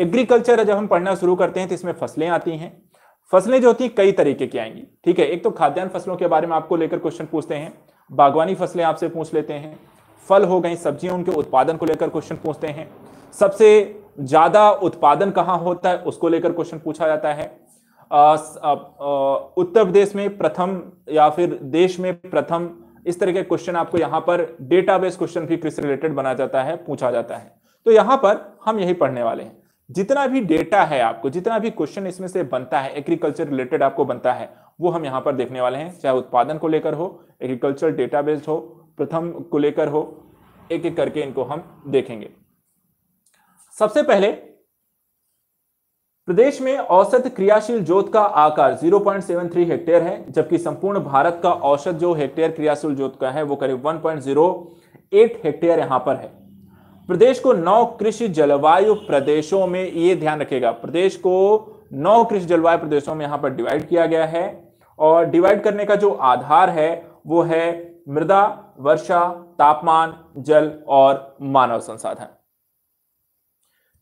एग्रीकल्चर जब हम पढ़ना शुरू करते हैं तो इसमें फसलें आती हैं फसलें जो होती हैं कई तरीके की आएंगी ठीक है एक तो खाद्यान्न फसलों के बारे में आपको लेकर क्वेश्चन पूछते हैं बागवानी फसलें आपसे पूछ लेते हैं फल हो गई सब्जियां उनके उत्पादन को लेकर क्वेश्चन पूछते हैं सबसे ज्यादा उत्पादन कहाँ होता है उसको लेकर क्वेश्चन पूछा जाता है आ, आ, आ, उत्तर प्रदेश में प्रथम या फिर देश में प्रथम इस तरह के क्वेश्चन आपको यहां पर डेटाबेस क्वेश्चन भी कृषि रिलेटेड बना जाता है पूछा जाता है तो यहां पर हम यही पढ़ने वाले हैं जितना भी डेटा है आपको जितना भी क्वेश्चन इसमें से बनता है एग्रीकल्चर रिलेटेड आपको बनता है वो हम यहाँ पर देखने वाले हैं चाहे उत्पादन को लेकर हो एग्रीकल्चर बेस्ड हो प्रथम को लेकर हो एक एक करके इनको हम देखेंगे सबसे पहले प्रदेश में औसत क्रियाशील जोत का आकार 0.73 हेक्टेयर है जबकि संपूर्ण भारत का औसत जो हेक्टेयर क्रियाशील जोत का है वो करीब 1.08 हेक्टेयर यहां पर है प्रदेश को नौ कृषि जलवायु प्रदेशों में ये ध्यान रखेगा प्रदेश को नौ कृषि जलवायु प्रदेशों में यहां पर डिवाइड किया गया है और डिवाइड करने का जो आधार है वो है मृदा वर्षा तापमान जल और मानव संसाधन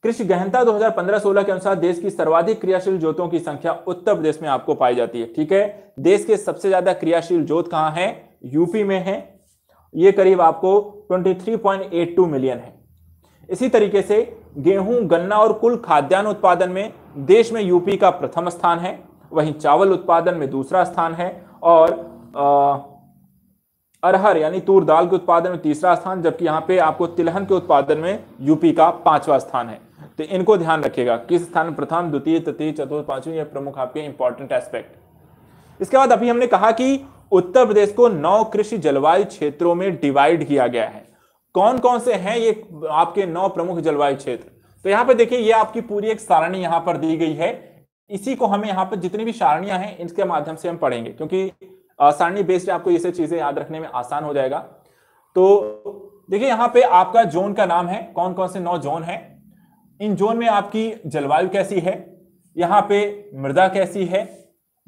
कृषि गहनता 2015-16 के अनुसार देश की सर्वाधिक क्रियाशील जोतों की संख्या उत्तर प्रदेश में आपको पाई जाती है ठीक है देश के सबसे ज्यादा क्रियाशील जोत कहाँ है यूपी में है ये करीब आपको 23.82 मिलियन है इसी तरीके से गेहूं गन्ना और कुल खाद्यान्न उत्पादन में देश में यूपी का प्रथम स्थान है वहीं चावल उत्पादन में दूसरा स्थान है और आ, अरहर यानी तूर दाल के उत्पादन में तीसरा स्थान जबकि यहाँ पे आपको तिलहन के उत्पादन में यूपी का पांचवा स्थान है तो इनको ध्यान रखिएगा किस स्थान प्रथम द्वितीय तृतीय चतुर्थ पांचवी ये प्रमुख आपके इंपॉर्टेंट एस्पेक्ट इसके बाद अभी हमने कहा कि उत्तर प्रदेश को नौ कृषि जलवायु क्षेत्रों में डिवाइड किया गया है कौन कौन से हैं ये आपके नौ प्रमुख जलवायु क्षेत्र तो यहां पर देखिए ये आपकी पूरी एक सारणी यहां पर दी गई है इसी को हमें यहाँ पर जितनी भी सारणियां हैं इनके माध्यम से हम पढ़ेंगे क्योंकि सारणी बेस्ड आपको ये सब चीजें याद रखने में आसान हो जाएगा तो देखिए यहां पे आपका जोन का नाम है कौन कौन से नौ जोन है इन जोन में आपकी जलवायु कैसी है यहाँ पे मृदा कैसी है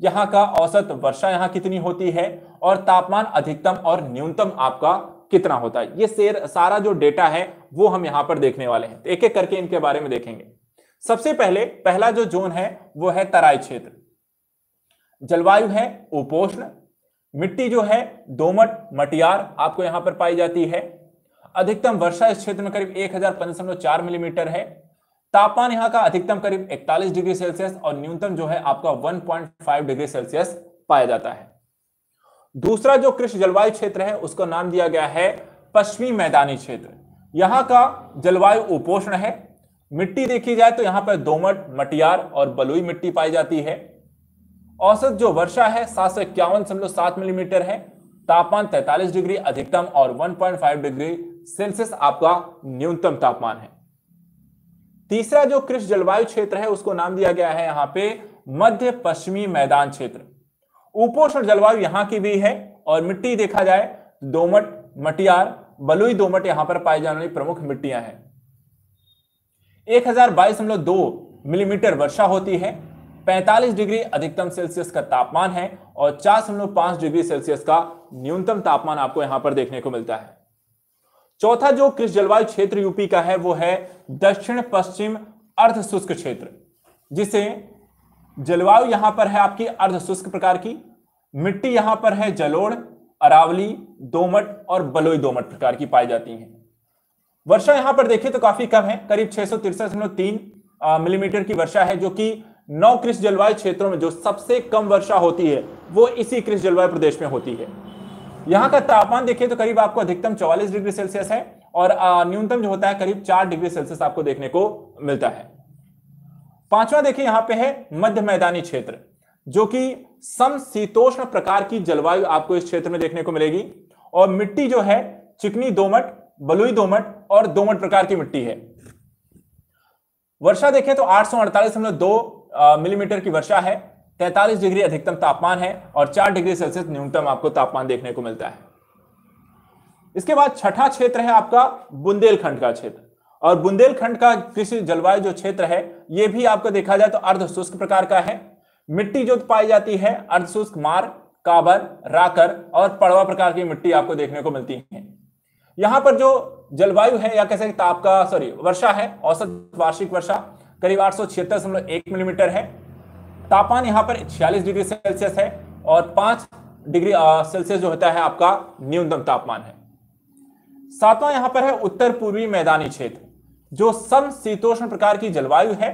यहाँ का औसत वर्षा यहाँ कितनी होती है और तापमान अधिकतम और न्यूनतम आपका कितना होता है ये सारा जो डेटा है वो हम यहाँ पर देखने वाले हैं तो एक एक करके इनके बारे में देखेंगे सबसे पहले पहला जो जोन है वो है तराई क्षेत्र जलवायु है उपोष्ण मिट्टी जो है दोमट मटियार आपको यहां पर पाई जाती है अधिकतम वर्षा इस क्षेत्र में करीब एक हजार मिलीमीटर है तापमान यहाँ का अधिकतम करीब 41 डिग्री सेल्सियस और न्यूनतम जो है आपका 1.5 डिग्री सेल्सियस पाया जाता है दूसरा जो कृषि जलवायु क्षेत्र है उसको नाम दिया गया है पश्चिमी मैदानी क्षेत्र यहाँ का जलवायु उपोष्ण है मिट्टी देखी जाए तो यहाँ पर दोमट मटियार और बलुई मिट्टी पाई जाती है औसत जो वर्षा है सात सौ इक्यावन मिलीमीटर है तापमान 43 डिग्री अधिकतम और 1.5 डिग्री सेल्सियस आपका न्यूनतम तापमान है तीसरा जो कृषि जलवायु क्षेत्र है उसको नाम दिया गया है यहां पे मध्य पश्चिमी मैदान क्षेत्र उपोषण जलवायु यहां की भी है और मिट्टी देखा जाए दोमट मटियार बलुई दोमट यहां पर पाई जाने वाली प्रमुख मिट्टियां हैं एक मिलीमीटर वर्षा होती है 45 डिग्री अधिकतम सेल्सियस का तापमान है और चार डिग्री सेल्सियस का न्यूनतम तापमान आपको यहां पर देखने को मिलता है चौथा जो कृषि जलवायु क्षेत्र यूपी का है वो है दक्षिण पश्चिम अर्ध शुष्क क्षेत्र जिसे जलवायु यहां पर है आपकी अर्ध शुष्क प्रकार की मिट्टी यहां पर है जलोड़ अरावली दोमट और बलोई दोमट प्रकार की पाई जाती है वर्षा यहां पर देखिए तो काफी कम है करीब छह मिलीमीटर की वर्षा है जो कि नौ कृषि जलवायु क्षेत्रों में जो सबसे कम वर्षा होती है वो इसी कृषि जलवायु प्रदेश में होती है यहाँ का तापमान देखिए तो करीब आपको अधिकतम चौवालीस डिग्री सेल्सियस है और न्यूनतम जो होता है करीब चार डिग्री सेल्सियस आपको देखने को मिलता है पांचवा देखिए यहाँ पे है मध्य मैदानी क्षेत्र जो कि समीतोष्ण प्रकार की जलवायु आपको इस क्षेत्र में देखने को मिलेगी और मिट्टी जो है चिकनी दोमट बलुई दोमट और दोमट प्रकार की मिट्टी है वर्षा देखें तो आठ मिलीमीटर की वर्षा है तैतालीस डिग्री अधिकतम तापमान है और चार डिग्री सेल्सियस न्यूनतम आपको तापमान देखने को मिलता है इसके बाद छठा क्षेत्र है आपका बुंदेलखंड का क्षेत्र और बुंदेलखंड का कृषि जलवायु जो क्षेत्र है यह भी आपको देखा जाए तो अर्ध शुष्क प्रकार का है मिट्टी जो पाई जाती है अर्ध शुष्क मार काबर राकर और पड़वा प्रकार की मिट्टी आपको देखने को मिलती है यहाँ पर जो जलवायु है या कैसे ताप का सॉरी वर्षा है औसत वार्षिक वर्षा करीब आठ मिलीमीटर है तापमान यहां पर छियालीस डिग्री सेल्सियस है और पांच डिग्री सेल्सियस जो होता है आपका न्यूनतम तापमान है सातवां यहां पर है उत्तर पूर्वी मैदानी क्षेत्र जो सम शीतोष्ण प्रकार की जलवायु है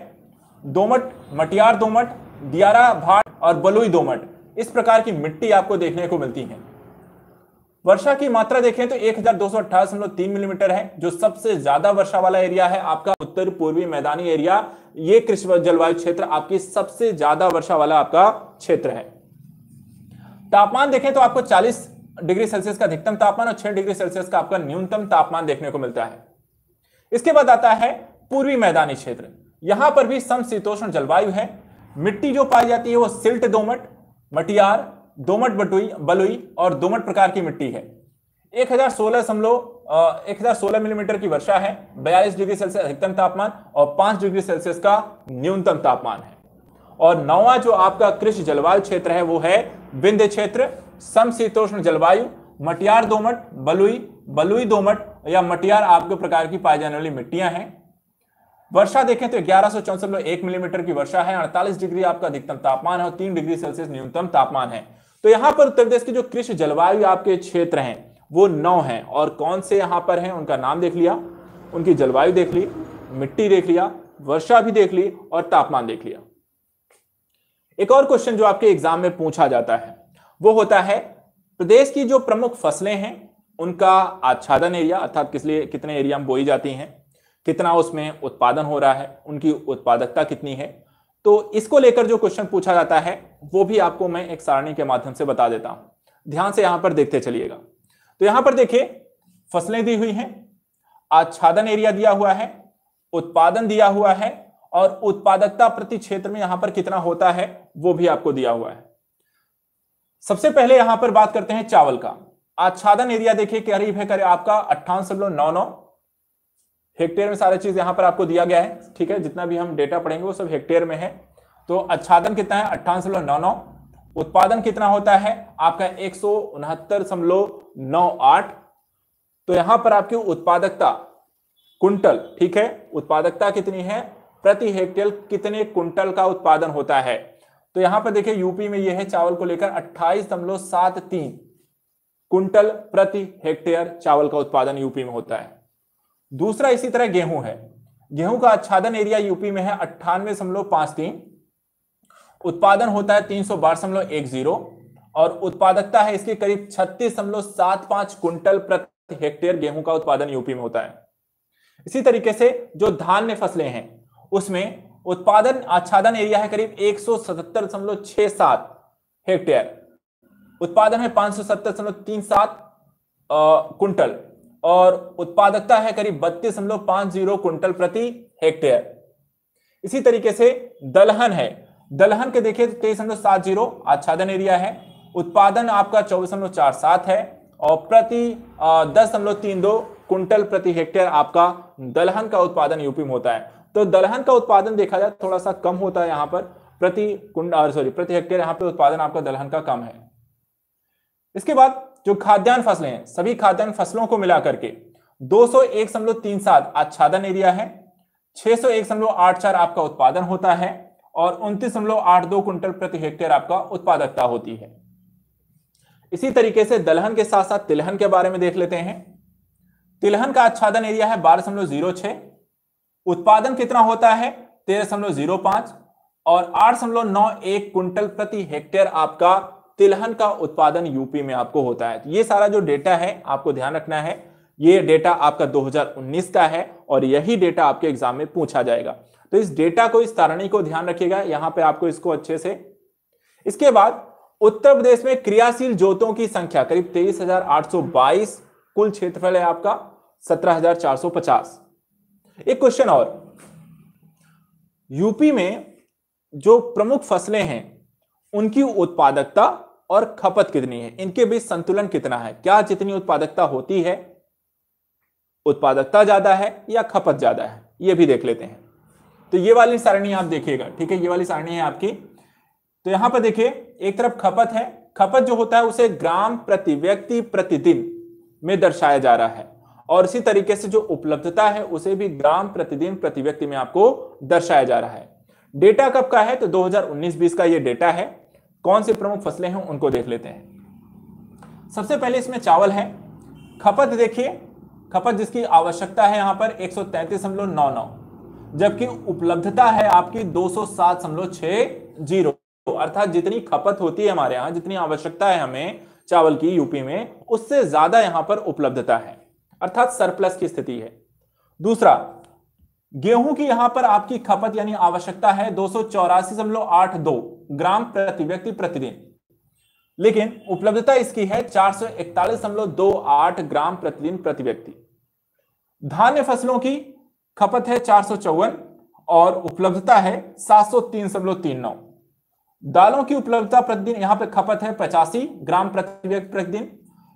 दोमट मटियार दोमट दियारा भाट और बलुई दोमट इस प्रकार की मिट्टी आपको देखने को मिलती है वर्षा की मात्रा देखें तो एक मिलीमीटर है जो सबसे ज्यादा वर्षा वाला एरिया है आपका उत्तर पूर्वी मैदानी एरिया ये कृषि जलवायु क्षेत्र आपकी सबसे ज्यादा वर्षा वाला आपका क्षेत्र है तापमान देखें तो आपको 40 डिग्री सेल्सियस का अधिकतम तापमान और 6 डिग्री सेल्सियस का आपका न्यूनतम तापमान देखने को मिलता है इसके बाद आता है पूर्वी मैदानी क्षेत्र यहां पर भी समशीतोष्ण जलवायु है मिट्टी जो पाई जाती है वो सिल्ट दोमट मटियार दोमट बटुई बलुई और दोमट प्रकार की मिट्टी है एक हजार सोलह समलो एक हजार सोलह मिलीमीटर की वर्षा है बयालीस डिग्री सेल्सियस अधिकतम तापमान और पांच डिग्री सेल्सियस का न्यूनतम तापमान है और नौवा जो आपका कृषि जलवायु क्षेत्र है वो है विंध्य क्षेत्र समशीतोष्ण जलवायु मटियार दोमट बलुई बलुई दोमट या मटियार आपके प्रकार की पाई जाने वाली मिट्टियां हैं वर्षा देखें तो ग्यारह सौ चौसठ एक मिलीमीटर की वर्षा है अड़तालीस डिग्री आपका अधिकतम तापमान है और तीन डिग्री सेल्सियस न्यूनतम तापमान है तो यहां पर उत्तर प्रदेश के जो कृषि जलवायु आपके क्षेत्र हैं वो नौ हैं और कौन से यहां पर हैं उनका नाम देख लिया उनकी जलवायु देख ली मिट्टी देख लिया वर्षा भी देख ली और तापमान देख लिया एक और क्वेश्चन जो आपके एग्जाम में पूछा जाता है वो होता है प्रदेश की जो प्रमुख फसलें हैं उनका आच्छादन एरिया अर्थात किस लिए कितने एरिया में बोई जाती हैं कितना उसमें उत्पादन हो रहा है उनकी उत्पादकता कितनी है तो इसको लेकर जो क्वेश्चन पूछा जाता है वो भी आपको मैं एक सारणी के माध्यम से बता देता हूं ध्यान से यहां पर देखते चलिएगा तो यहां पर देखिए फसलें दी हुई हैं आच्छादन एरिया दिया हुआ है उत्पादन दिया हुआ है और उत्पादकता प्रति क्षेत्र में यहां पर कितना होता है वो भी आपको दिया हुआ है सबसे पहले यहां पर बात करते हैं चावल का आच्छादन एरिया देखिए करीब है करीब आपका अट्ठावन नौ नौ हेक्टेयर में सारा चीज यहां पर आपको दिया गया है ठीक है जितना भी हम डेटा पढ़ेंगे वो सब हेक्टेयर में है तो अच्छादन कितना है अट्ठावन नौ नौ उत्पादन कितना होता है आपका एक तो यहां पर आपकी उत्पादकता कुंटल ठीक है उत्पादकता कितनी है प्रति हेक्टेयर कितने कुंटल का उत्पादन होता है तो यहां पर देखिए यूपी में यह है चावल को लेकर अट्ठाईस दशमलव सात तीन कुंटल प्रति हेक्टेयर चावल का उत्पादन यूपी में होता है दूसरा इसी तरह गेहूं है गेहूं का आच्छादन एरिया यूपी में है अट्ठानवे उत्पादन होता है तीन और उत्पादकता है इसके करीब छत्तीस क्विंटल प्रति हेक्टेयर गेहूं का उत्पादन यूपी में होता है इसी तरीके से जो धान में फसलें हैं उसमें उत्पादन आच्छादन एरिया है करीब एक हेक्टेयर उत्पादन है पांच सौ कुंटल और उत्पादकता है करीब बत्तीस दशमलव पांच जीरो क्विंटल प्रति हेक्टेयर इसी तरीके से दलहन है दलहन के देखिए तो तेईस दशमलव सात जीरो आच्छादन एरिया है उत्पादन आपका चौबीस दशमलव चार सात है और प्रति दस दशमलव तीन दो कुंटल प्रति हेक्टेयर आपका दलहन का उत्पादन यूपी में होता है तो दलहन का उत्पादन देखा जाए थोड़ा सा कम होता है यहां पर प्रति कुंड सॉरी प्रति हेक्टेयर यहां पे उत्पादन आपका दलहन का कम है इसके बाद जो खाद्यान्न फसलें हैं सभी खाद्यान्न फसलों को मिलाकर के दो सौ एक समलो तीन सात आच्छादन एरिया है छह सौ एक समलो आठ चार आपका उत्पादन होता है और उनतीस समलो आठ दो प्रति हेक्टेयर आपका उत्पादकता होती है इसी तरीके से दलहन के साथ साथ तिलहन के बारे में देख लेते हैं तिलहन का आच्छादन एरिया है बारह समलो जीरो छह उत्पादन कितना होता है तेरह समलो जीरो पांच और आठ समलो नौ एक कुंटल प्रति हेक्टेयर आपका तिलहन का उत्पादन यूपी में आपको होता है ये सारा जो डेटा है आपको ध्यान रखना है ये डेटा आपका 2019 का है और यही डेटा आपके एग्जाम में पूछा जाएगा तो इस डेटा को इस तारणी को ध्यान रखिएगा यहां पे आपको इसको अच्छे से इसके बाद उत्तर प्रदेश में क्रियाशील जोतों की संख्या करीब 23,822 कुल क्षेत्रफल है आपका 17,450 एक क्वेश्चन और यूपी में जो प्रमुख फसलें हैं उनकी उत्पादकता और खपत कितनी है इनके बीच संतुलन कितना है क्या जितनी उत्पादकता होती है उत्पादकता ज्यादा है या खपत ज्यादा है यह भी देख लेते हैं तो ये वाली सारणी आप देखिएगा ठीक है ये वाली सारणी है आपकी तो यहां पर देखिए एक तरफ खपत है खपत जो होता है उसे ग्राम प्रति व्यक्ति प्रतिदिन में दर्शाया जा रहा है और इसी तरीके से जो उपलब्धता है उसे भी ग्राम प्रतिदिन प्रति व्यक्ति में आपको दर्शाया जा रहा है डेटा कब का है तो 2019-20 का ये डेटा है कौन सी प्रमुख फसलें हैं उनको देख लेते हैं सबसे पहले इसमें चावल है खपत देखिए खपत जिसकी आवश्यकता है यहां पर एक जबकि उपलब्धता है आपकी दो जीरो अर्थात जितनी खपत होती है हमारे यहां जितनी आवश्यकता है हमें चावल की यूपी में उससे ज्यादा यहां पर उपलब्धता है अर्थात सरप्लस की स्थिति है दूसरा गेहूं की यहां पर आपकी खपत यानी आवश्यकता है दो सौ चौरासी आठ दो ग्राम प्रति व्यक्ति प्रतिदिन लेकिन उपलब्धता इसकी है चार सौ इकतालीस दो आठ ग्राम प्रतिदिन प्रति व्यक्ति धान्य फसलों की खपत है चार सौ चौवन और उपलब्धता है सात सौ तीन तीन नौ दालों की उपलब्धता प्रतिदिन यहां पर खपत है पचासी ग्राम प्रति व्यक्ति प्रतिदिन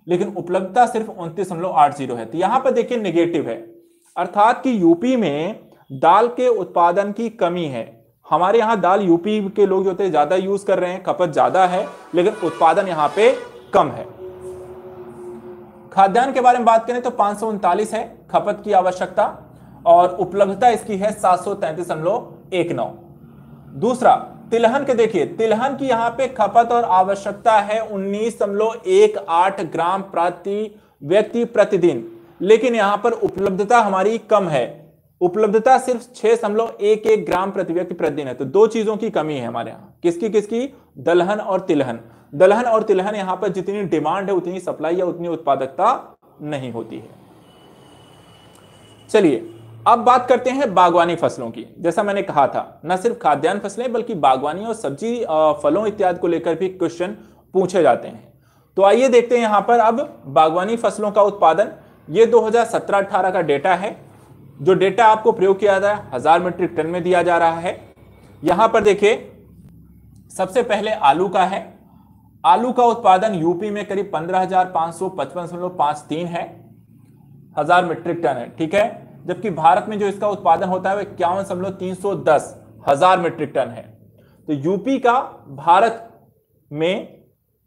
लेकिन उपलब्धता सिर्फ उनतीस दशमलव आठ जीरो है तो यहां पर देखिए निगेटिव है अर्थात कि यूपी में दाल के उत्पादन की कमी है हमारे यहाँ दाल यूपी के लोग जो थे ज्यादा यूज कर रहे हैं खपत ज्यादा है लेकिन उत्पादन यहाँ पे कम है खाद्यान्न के बारे में बात करें तो पांच है खपत की आवश्यकता और उपलब्धता इसकी है सात सौ एक नौ दूसरा तिलहन के देखिए तिलहन की यहां पे खपत और आवश्यकता है उन्नीस एक आठ ग्राम प्रति व्यक्ति प्रतिदिन लेकिन यहां पर उपलब्धता हमारी कम है उपलब्धता सिर्फ छह समलो एक एक ग्राम प्रति व्यक्ति प्रतिदिन है तो दो चीजों की कमी है हमारे यहाँ किसकी किसकी दलहन और तिलहन दलहन और तिलहन यहां पर जितनी डिमांड है उतनी सप्लाई या उतनी उत्पादकता नहीं होती है चलिए अब बात करते हैं बागवानी फसलों की जैसा मैंने कहा था न सिर्फ खाद्यान्न फसलें बल्कि बागवानी और सब्जी फलों इत्यादि को लेकर भी क्वेश्चन पूछे जाते हैं तो आइए देखते हैं यहां पर अब बागवानी फसलों का उत्पादन ये 2017-18 का डेटा है जो डेटा आपको प्रयोग किया जा रहा है हजार मीट्रिक टन में दिया जा रहा है यहां पर देखिए सबसे पहले आलू का है आलू का उत्पादन यूपी में करीब पंद्रह है हजार मीट्रिक टन है ठीक है जबकि भारत में जो इसका उत्पादन होता है वह इक्यावन समलो तीन सौ दस हजार मीट्रिक टन है तो यूपी का भारत में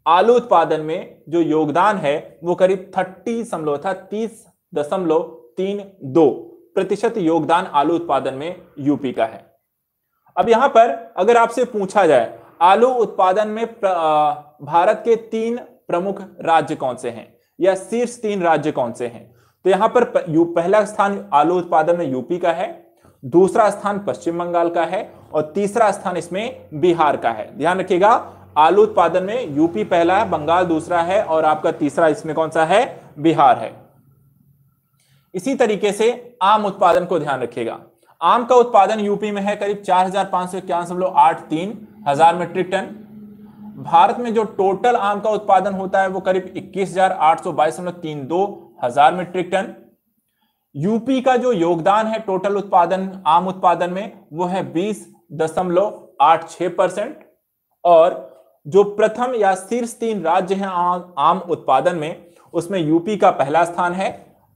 आलू उत्पादन में जो योगदान है वो करीब थर्टी दशमलव था तीस दशमलव तीन दो प्रतिशत योगदान आलू उत्पादन में यूपी का है अब यहां पर अगर आपसे पूछा जाए आलू उत्पादन में भारत के तीन प्रमुख राज्य कौन से हैं या शीर्ष तीन राज्य कौन से हैं तो यहां पर पहला स्थान आलू उत्पादन में यूपी का है दूसरा स्थान पश्चिम बंगाल का है और तीसरा स्थान इसमें बिहार का है ध्यान रखिएगा आलू उत्पादन में यूपी पहला है बंगाल दूसरा है और आपका तीसरा इसमें कौन सा है बिहार है इसी तरीके से आम उत्पादन को ध्यान रखिएगा आम का उत्पादन यूपी में है करीब चार हजार मीट्रिक टन भारत में जो टोटल आम का उत्पादन होता है वो करीब इक्कीस हजार हजार मीट्रिक टन यूपी का जो योगदान है टोटल उत्पादन आम उत्पादन में वो है बीस दशमलव आठ छह परसेंट और जो प्रथम या शीर्ष तीन राज्य हैं आम उत्पादन में उसमें यूपी का पहला स्थान है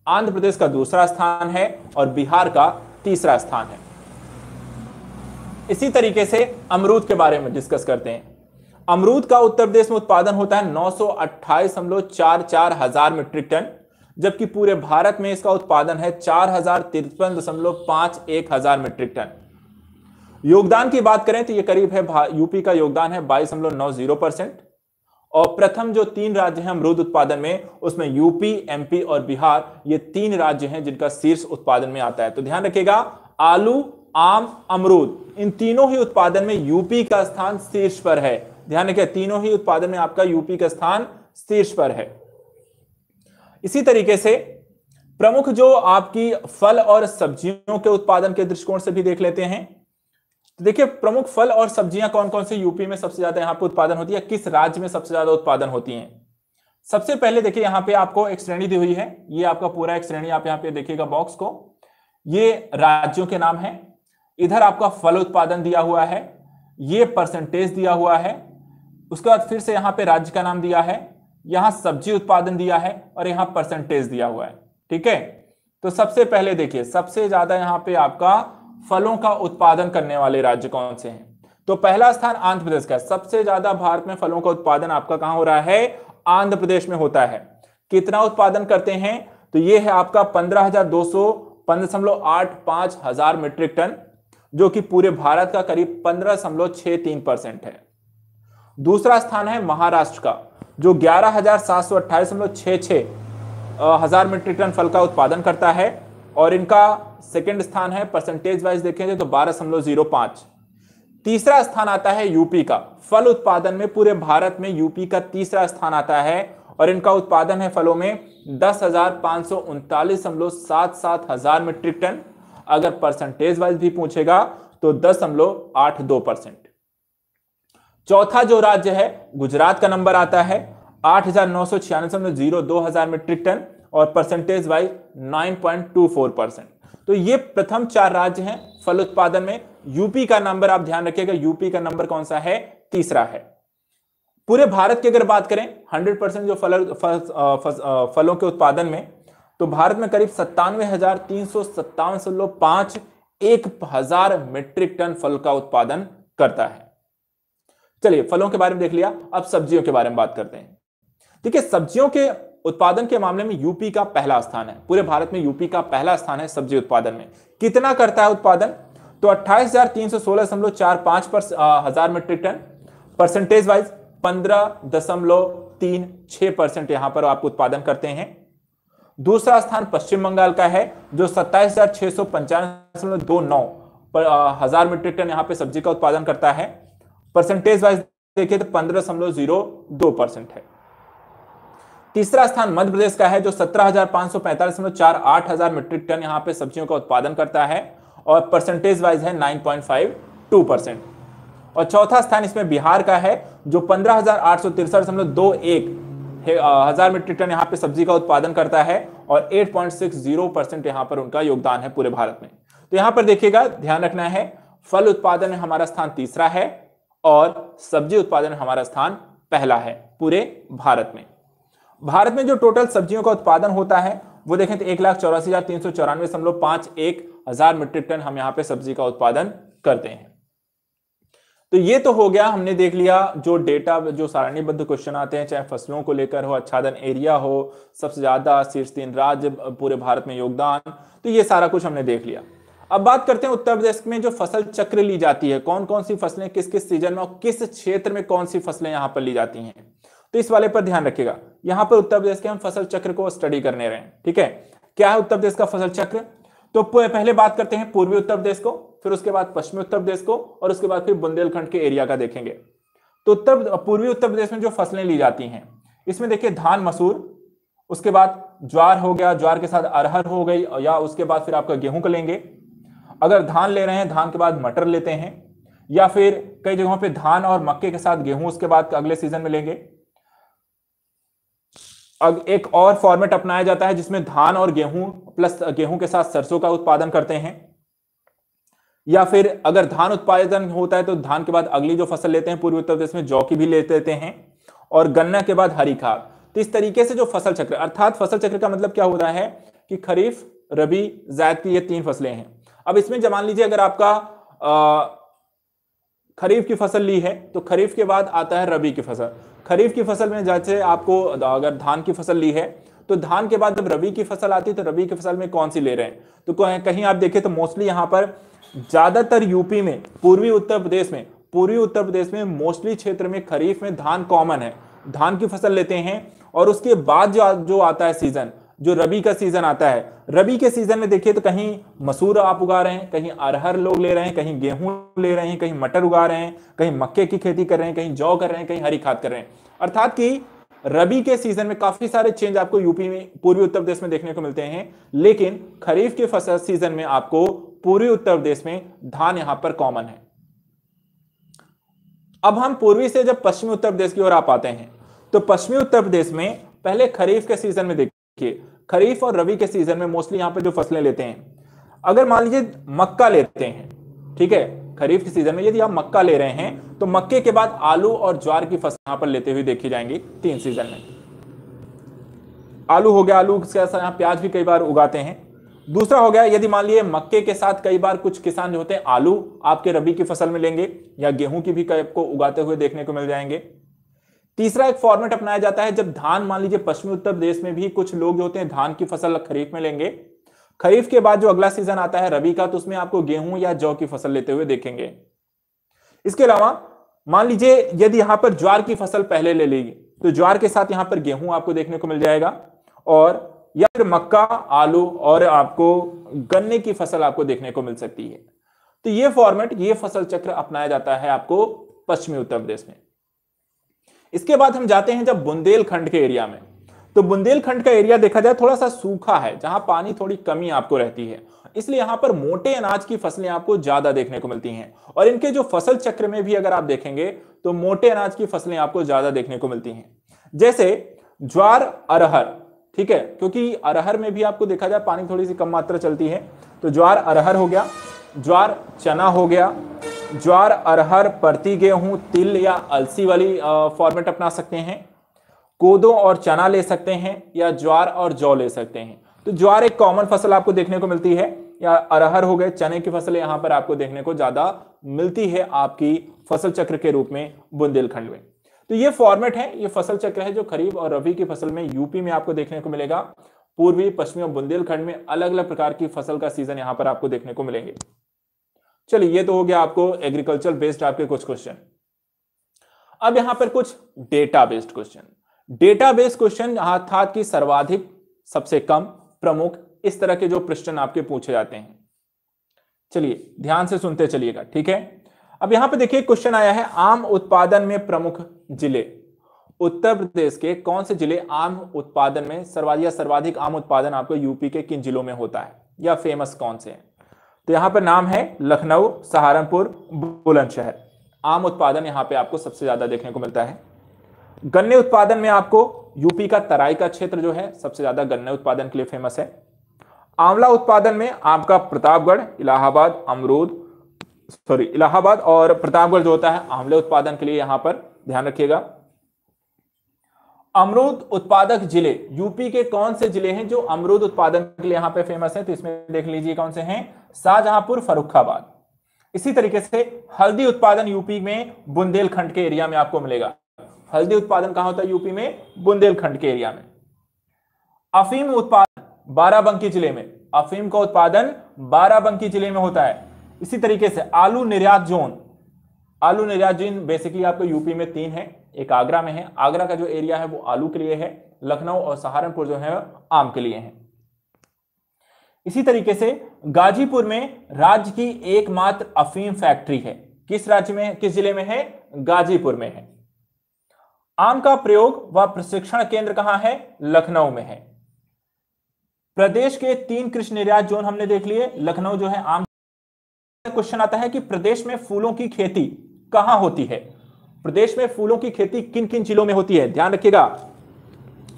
आंध्र प्रदेश का दूसरा स्थान है और बिहार का तीसरा स्थान है इसी तरीके से अमरूद के बारे में डिस्कस करते हैं अमरूद का उत्तर प्रदेश में उत्पादन होता है नौ सौ हजार मीट्रिक टन जबकि पूरे भारत में इसका उत्पादन है चार हजार तिरपन दशमलव पांच एक हजार मीट्रिक टन योगदान की बात करें तो ये करीब है यूपी का योगदान है बाईस नौ जीरो परसेंट और प्रथम जो तीन राज्य हैं अमरूद उत्पादन में उसमें यूपी एमपी और बिहार ये तीन राज्य हैं जिनका शीर्ष उत्पादन में आता है तो ध्यान रखिएगा आलू आम अमरूद इन तीनों ही उत्पादन में यूपी का स्थान शीर्ष पर है ध्यान रखिए तीनों ही उत्पादन में आपका यूपी का स्थान शीर्ष पर है इसी तरीके से प्रमुख जो आपकी फल और सब्जियों के उत्पादन के दृष्टिकोण से भी देख लेते हैं तो देखिए प्रमुख फल और सब्जियां कौन कौन से यूपी में सबसे ज्यादा यहाँ पे उत्पादन होती है किस राज्य में सबसे ज्यादा उत्पादन होती है सबसे पहले देखिए यहाँ पे आपको एक श्रेणी दी हुई है ये आपका पूरा एक श्रेणी आप यहाँ पे देखिएगा बॉक्स को ये राज्यों के नाम है इधर आपका फल उत्पादन दिया हुआ है ये परसेंटेज दिया हुआ है उसके बाद फिर से यहाँ पे राज्य का नाम दिया है यहां सब्जी उत्पादन दिया है और यहां परसेंटेज दिया हुआ है ठीक है तो सबसे पहले देखिए सबसे ज्यादा यहाँ पे आपका फलों का उत्पादन करने वाले राज्य कौन से हैं तो पहला स्थान आंध्र प्रदेश का सबसे ज्यादा भारत में फलों का उत्पादन आपका कहां हो रहा है आंध्र प्रदेश में होता है कितना उत्पादन करते हैं तो यह है आपका पंद्रह हजार दो सौ पंद्रह आठ पांच हजार मीट्रिक टन जो कि पूरे भारत का करीब पंद्रह दशमलव छह तीन परसेंट है दूसरा स्थान है महाराष्ट्र का जो ग्यारह हजार सात सौ अट्ठाईस दशमलव छः हजार मीट्रिक टन फल का उत्पादन करता है और इनका सेकंड स्थान है परसेंटेज वाइज देखेंगे तो बारह दशमलव जीरो पांच तीसरा स्थान आता है यूपी का फल उत्पादन में पूरे भारत में यूपी का तीसरा स्थान आता है और इनका उत्पादन है फलों में दस हजार पांच सौ उनतालीस दशमलव सात सात हजार मीट्रिक टन अगर परसेंटेज वाइज भी पूछेगा तो दस दशमलव आठ दो परसेंट चौथा जो राज्य है गुजरात का नंबर आता है आठ हजार नौ सौ छियानवे दशमलव जीरो दो हजार मीट्रिक टन और percentage wise nine point two four percent तो ये प्रथम चार राज्य हैं फल उत्पादन में यूपी का नंबर आप ध्यान रखिएगा यूपी का नंबर कौन सा है तीसरा है पूरे भारत की अगर बात करें 100 परसेंट जो फल फल, फलों के उत्पादन में तो भारत में करीब सत्तानवे हजार तीन सौ सत्तावन सौ पांच एक हजार मेट्रिक टन फल का उत्पादन करता है चलिए फलों के बारे में देख लिया अब सब्जियों के बारे में बात करते हैं देखिए सब्जियों के उत्पादन के मामले में यूपी का पहला स्थान है पूरे भारत में यूपी का पहला स्थान है सब्जी उत्पादन में कितना करता है उत्पादन तो अट्ठाईस हजार तीन सौ सोलह दशमलव चार पांच हजार मीट्रिक टन परसेंटेज वाइज पंद्रह दशमलव तीन छह परसेंट यहां पर आपको उत्पादन करते हैं दूसरा स्थान पश्चिम बंगाल का है जो सत्ताईस हजार छह सौ पंचानवे दशमलव दो नौ हजार मीट्रिक टन यहां पर सब्जी का उत्पादन करता है परसेंटेज वाइज देखिए तो पंद्रह दशमलव जीरो दो परसेंट है तीसरा स्थान मध्य प्रदेश का है जो सत्रह हजार मीट्रिक टन यहाँ पे सब्जियों का उत्पादन करता है और परसेंटेज वाइज है 9.52 परसेंट और चौथा स्थान इसमें बिहार का है जो पंद्रह हजार हजार मीट्रिक टन यहाँ पे सब्जी का उत्पादन करता है और 8.60 परसेंट यहाँ पर उनका योगदान है पूरे भारत में तो यहाँ पर देखिएगा ध्यान रखना है फल उत्पादन में हमारा स्थान तीसरा है और सब्जी उत्पादन हमारा स्थान पहला है पूरे भारत में भारत में जो टोटल सब्जियों का उत्पादन होता है वो देखें तो एक लाख चौरासी हजार तीन सौ चौरानवे दशमलव पांच एक हजार मीट्रिक टन हम यहाँ पे सब्जी का उत्पादन करते हैं तो ये तो हो गया हमने देख लिया जो डेटा जो सारणीबद्ध क्वेश्चन आते हैं चाहे फसलों को लेकर हो अच्छादन एरिया हो सबसे ज्यादा शीर्ष तीन राज्य पूरे भारत में योगदान तो ये सारा कुछ हमने देख लिया अब बात करते हैं उत्तर प्रदेश में जो फसल चक्र ली जाती है कौन कौन सी फसलें किस किस सीजन में और किस क्षेत्र में कौन सी फसलें यहां पर ली जाती हैं तो इस वाले पर ध्यान रखिएगा यहां पर उत्तर प्रदेश के हम फसल चक्र को स्टडी करने रहे हैं ठीक है क्या है उत्तर प्रदेश का फसल चक्र तो पहले बात करते हैं पूर्वी उत्तर प्रदेश को फिर उसके बाद पश्चिमी उत्तर प्रदेश को और उसके बाद फिर बुंदेलखंड के एरिया का देखेंगे तो उत्तर पूर्वी उत्तर प्रदेश में जो फसलें ली जाती हैं इसमें देखिए धान मसूर उसके बाद ज्वार हो गया ज्वार के साथ अरहर हो गई या उसके बाद फिर आपका गेहूं का लेंगे अगर धान ले रहे हैं धान के बाद मटर लेते हैं या फिर कई जगहों पर धान और मक्के के साथ गेहूं उसके बाद अगले सीजन में लेंगे अब एक और फॉर्मेट अपनाया जाता है जिसमें धान और गेहूं प्लस गेहूं के साथ सरसों का उत्पादन करते हैं या फिर अगर धान उत्पादन होता है तो धान के बाद अगली जो फसल लेते हैं पूर्वी उत्तर प्रदेश में जौ की भी ले लेते हैं और गन्ना के बाद हरी खाद तो इस तरीके से जो फसल चक्र अर्थात फसल चक्र का मतलब क्या होता है कि खरीफ रबी जायद की ये तीन फसलें हैं अब इसमें जमान लीजिए अगर आपका खरीफ की फसल ली है तो खरीफ के बाद आता है रबी की फसल खरीफ की फसल में जैसे आपको अगर धान की फसल ली है तो धान के बाद जब रबी की फसल आती है तो रबी की फसल में कौन सी ले रहे हैं तो कहीं आप देखें तो मोस्टली यहां पर ज्यादातर यूपी में पूर्वी उत्तर प्रदेश में पूर्वी उत्तर प्रदेश में मोस्टली क्षेत्र में खरीफ में धान कॉमन है धान की फसल लेते हैं और उसके बाद जो जो आता है सीजन जो रबी का सीजन आता है रबी के सीजन में देखिए तो कहीं मसूर आप उगा रहे हैं कहीं अरहर लोग ले रहे हैं कहीं गेहूं ले रहे हैं कहीं मटर उगा रहे हैं कहीं मक्के की खेती कर रहे हैं कहीं जौ कर रहे हैं कहीं हरी खाद कर रहे हैं अर्थात कि रबी के सीजन में काफी सारे चेंज आपको यूपी में पूर्वी उत्तर प्रदेश में देखने को मिलते हैं लेकिन खरीफ के फसल सीजन में आपको पूर्वी उत्तर प्रदेश में धान यहां पर कॉमन है अब हम पूर्वी से जब पश्चिमी उत्तर प्रदेश की ओर आ पाते हैं तो पश्चिमी उत्तर प्रदेश में पहले खरीफ के सीजन में देख देखिए खरीफ और रवि के सीजन में मोस्टली यहां पे जो फसलें लेते हैं अगर मान लीजिए मक्का लेते हैं ठीक है खरीफ के सीजन में यदि आप मक्का ले रहे हैं तो मक्के के बाद आलू और ज्वार की फसल यहां पर लेते हुए देखी जाएंगी तीन सीजन में आलू हो गया आलू के साथ यहाँ प्याज भी कई बार उगाते हैं दूसरा हो गया यदि मान लीजिए मक्के के साथ कई बार कुछ किसान जो होते हैं आलू आपके रबी की फसल में लेंगे या गेहूं की भी कई आपको उगाते हुए देखने को मिल जाएंगे तीसरा एक फॉर्मेट अपनाया जाता है जब धान मान लीजिए पश्चिमी उत्तर प्रदेश में भी कुछ लोग जो होते हैं धान की फसल खरीफ में लेंगे खरीफ के बाद जो अगला सीजन आता है रबी का तो उसमें आपको गेहूं या जौ की फसल लेते हुए देखेंगे इसके अलावा मान लीजिए यदि यहां पर ज्वार की फसल पहले ले लेगी तो ज्वार के साथ यहां पर गेहूं आपको देखने को मिल जाएगा और या फिर मक्का आलू और आपको गन्ने की फसल आपको देखने को मिल सकती है तो ये फॉर्मेट ये फसल चक्र अपनाया जाता है आपको पश्चिमी उत्तर प्रदेश में इसके बाद हम जाते हैं जब बुंदेलखंड के एरिया में तो बुंदेलखंड का एरिया देखा जाए थोड़ा सा सूखा है जहां पानी थोड़ी कमी आपको रहती है इसलिए यहां पर मोटे अनाज की फसलें आपको ज्यादा देखने को मिलती हैं और इनके जो फसल चक्र में भी अगर आप देखेंगे तो मोटे अनाज की फसलें आपको ज्यादा देखने को मिलती हैं जैसे ज्वार अरहर ठीक है क्योंकि अरहर में भी आपको देखा जाए पानी थोड़ी सी कम मात्रा चलती है तो ज्वार अरहर हो गया ज्वार चना हो गया ज्वार अरहर परती गेहूं तिल या अलसी वाली फॉर्मेट अपना सकते हैं कोदो और चना ले सकते हैं या ज्वार और जौ ले सकते हैं तो ज्वार एक कॉमन फसल आपको देखने को मिलती है या अरहर हो गए चने की फसल यहां पर आपको देखने को ज्यादा मिलती है आपकी फसल चक्र के रूप में बुंदेलखंड में तो ये फॉर्मेट है ये फसल चक्र है जो खरीफ और रवि की फसल में यूपी में आपको देखने को मिलेगा पूर्वी पश्चिमी और बुंदेलखंड में अलग अलग प्रकार की फसल का सीजन यहां पर आपको देखने को मिलेंगे चलिए ये तो हो गया आपको एग्रीकल्चर बेस्ड आपके कुछ क्वेश्चन अब यहां पर कुछ data based question data based question अर्थात की सर्वाधिक सबसे कम प्रमुख इस तरह के जो प्रश्न आपके पूछे जाते हैं चलिए ध्यान से सुनते चलिएगा ठीक है अब यहां पर देखिए क्वेश्चन आया है आम उत्पादन में प्रमुख जिले उत्तर प्रदेश के कौन से जिले आम उत्पादन में सर्वाधिक सर्वाधिक आम उत्पादन आपको यूपी के किन जिलों में होता है या फेमस कौन से हैं तो यहां पर नाम है लखनऊ सहारनपुर बुलंदशहर आम उत्पादन यहां पे आपको सबसे ज्यादा देखने को मिलता है गन्ने उत्पादन में आपको यूपी का तराई का क्षेत्र जो है सबसे ज्यादा गन्ने उत्पादन के लिए फेमस है आंवला उत्पादन में आपका प्रतापगढ़ इलाहाबाद अमरूद सॉरी इलाहाबाद और प्रतापगढ़ जो होता है आंवले उत्पादन के लिए यहां पर ध्यान रखिएगा अमरूद उत्पादक जिले यूपी के कौन से जिले हैं जो अमरूद उत्पादन के लिए यहां पे फेमस है तो इसमें देख लीजिए कौन से हैं शाहजहांपुर फरुखाबाद इसी तरीके से हल्दी उत्पादन यूपी में बुंदेलखंड के एरिया में आपको मिलेगा हल्दी उत्पादन कहा होता है यूपी में बुंदेलखंड के एरिया में अफीम उत्पादन बाराबंकी जिले में अफीम का उत्पादन बाराबंकी जिले में होता है इसी तरीके से आलू निर्यात जोन आलू निर्यात जोन बेसिकली आपको यूपी में तीन है एक आगरा में है आगरा का जो एरिया है वो आलू के लिए है लखनऊ और सहारनपुर जो है आम के लिए है इसी तरीके से गाजीपुर में राज्य की एकमात्र अफीम फैक्ट्री है किस राज्य में किस जिले में है गाजीपुर में है आम का प्रयोग व प्रशिक्षण केंद्र कहां है लखनऊ में है प्रदेश के तीन कृषि निर्यात जोन हमने देख लिए लखनऊ जो है आम क्वेश्चन आता है कि प्रदेश में फूलों की खेती कहां होती है प्रदेश में फूलों की खेती किन किन जिलों में होती है ध्यान रखिएगा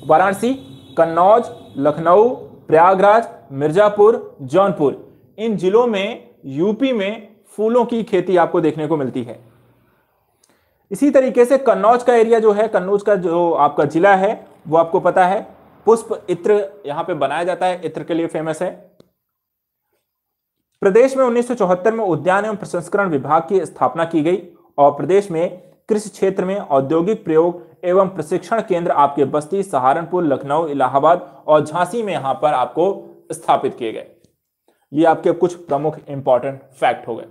वाराणसी कन्नौज लखनऊ प्रयागराज मिर्जापुर जौनपुर इन जिलों में यूपी में फूलों की खेती आपको देखने को मिलती है इसी तरीके से कन्नौज का एरिया जो है कन्नौज का जो आपका जिला है वो आपको पता है पुष्प इत्र यहां पे बनाया जाता है इत्र के लिए फेमस है प्रदेश में 1974 में उद्यान एवं प्रसंस्करण विभाग की स्थापना की गई और प्रदेश में कृषि क्षेत्र में औद्योगिक प्रयोग एवं प्रशिक्षण केंद्र आपके बस्ती सहारनपुर लखनऊ इलाहाबाद और झांसी में यहां पर आपको स्थापित किए गए ये आपके कुछ प्रमुख इंपॉर्टेंट फैक्ट हो गए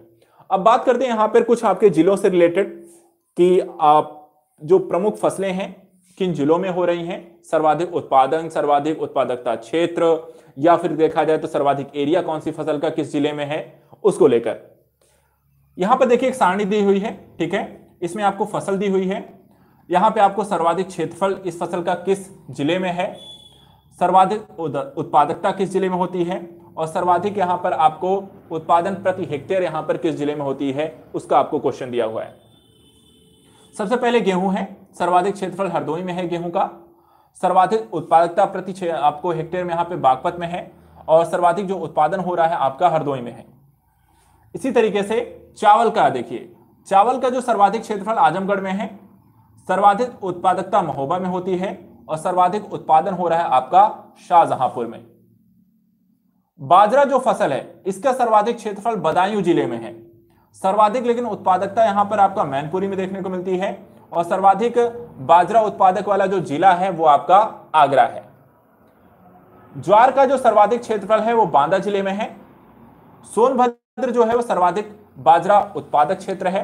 अब बात करते हैं यहां पर कुछ आपके जिलों से रिलेटेड कि आप जो प्रमुख फसलें हैं किन जिलों में हो रही हैं सर्वाधिक उत्पादन सर्वाधिक उत्पादकता क्षेत्र या फिर देखा जाए तो सर्वाधिक एरिया कौन सी फसल का किस जिले में है उसको लेकर यहां पर देखिए एक सारणी दी हुई है ठीक है इसमें आपको फसल दी हुई है यहाँ पे आपको सर्वाधिक क्षेत्रफल इस फसल का किस जिले में है सर्वाधिक उत्पादकता किस जिले में होती है और सर्वाधिक यहाँ पर आपको उत्पादन प्रति हेक्टेयर यहाँ पर किस जिले में होती है उसका आपको क्वेश्चन दिया हुआ है सबसे पहले गेहूं है सर्वाधिक क्षेत्रफल हरदोई में है गेहूं का सर्वाधिक उत्पादकता प्रति आपको हेक्टेयर में यहाँ पे बागपत में है और सर्वाधिक जो उत्पादन हो रहा है आपका हरदोई में है इसी तरीके से चावल का देखिए चावल का जो सर्वाधिक क्षेत्रफल आजमगढ़ में है सर्वाधिक उत्पादकता महोबा में होती है और सर्वाधिक उत्पादन हो रहा है आपका शाहजहांपुर में बाजरा जो फसल है इसका सर्वाधिक क्षेत्रफल बदायूं जिले में है सर्वाधिक लेकिन उत्पादकता यहां पर आपका मैनपुरी में देखने को मिलती है और सर्वाधिक बाजरा उत्पादक वाला जो जिला है वो आपका आगरा है ज्वार का जो सर्वाधिक क्षेत्रफल है वो बांदा जिले में है सोनभद्र क्षेत्र जो है वो सर्वाधिक बाजरा उत्पादक क्षेत्र है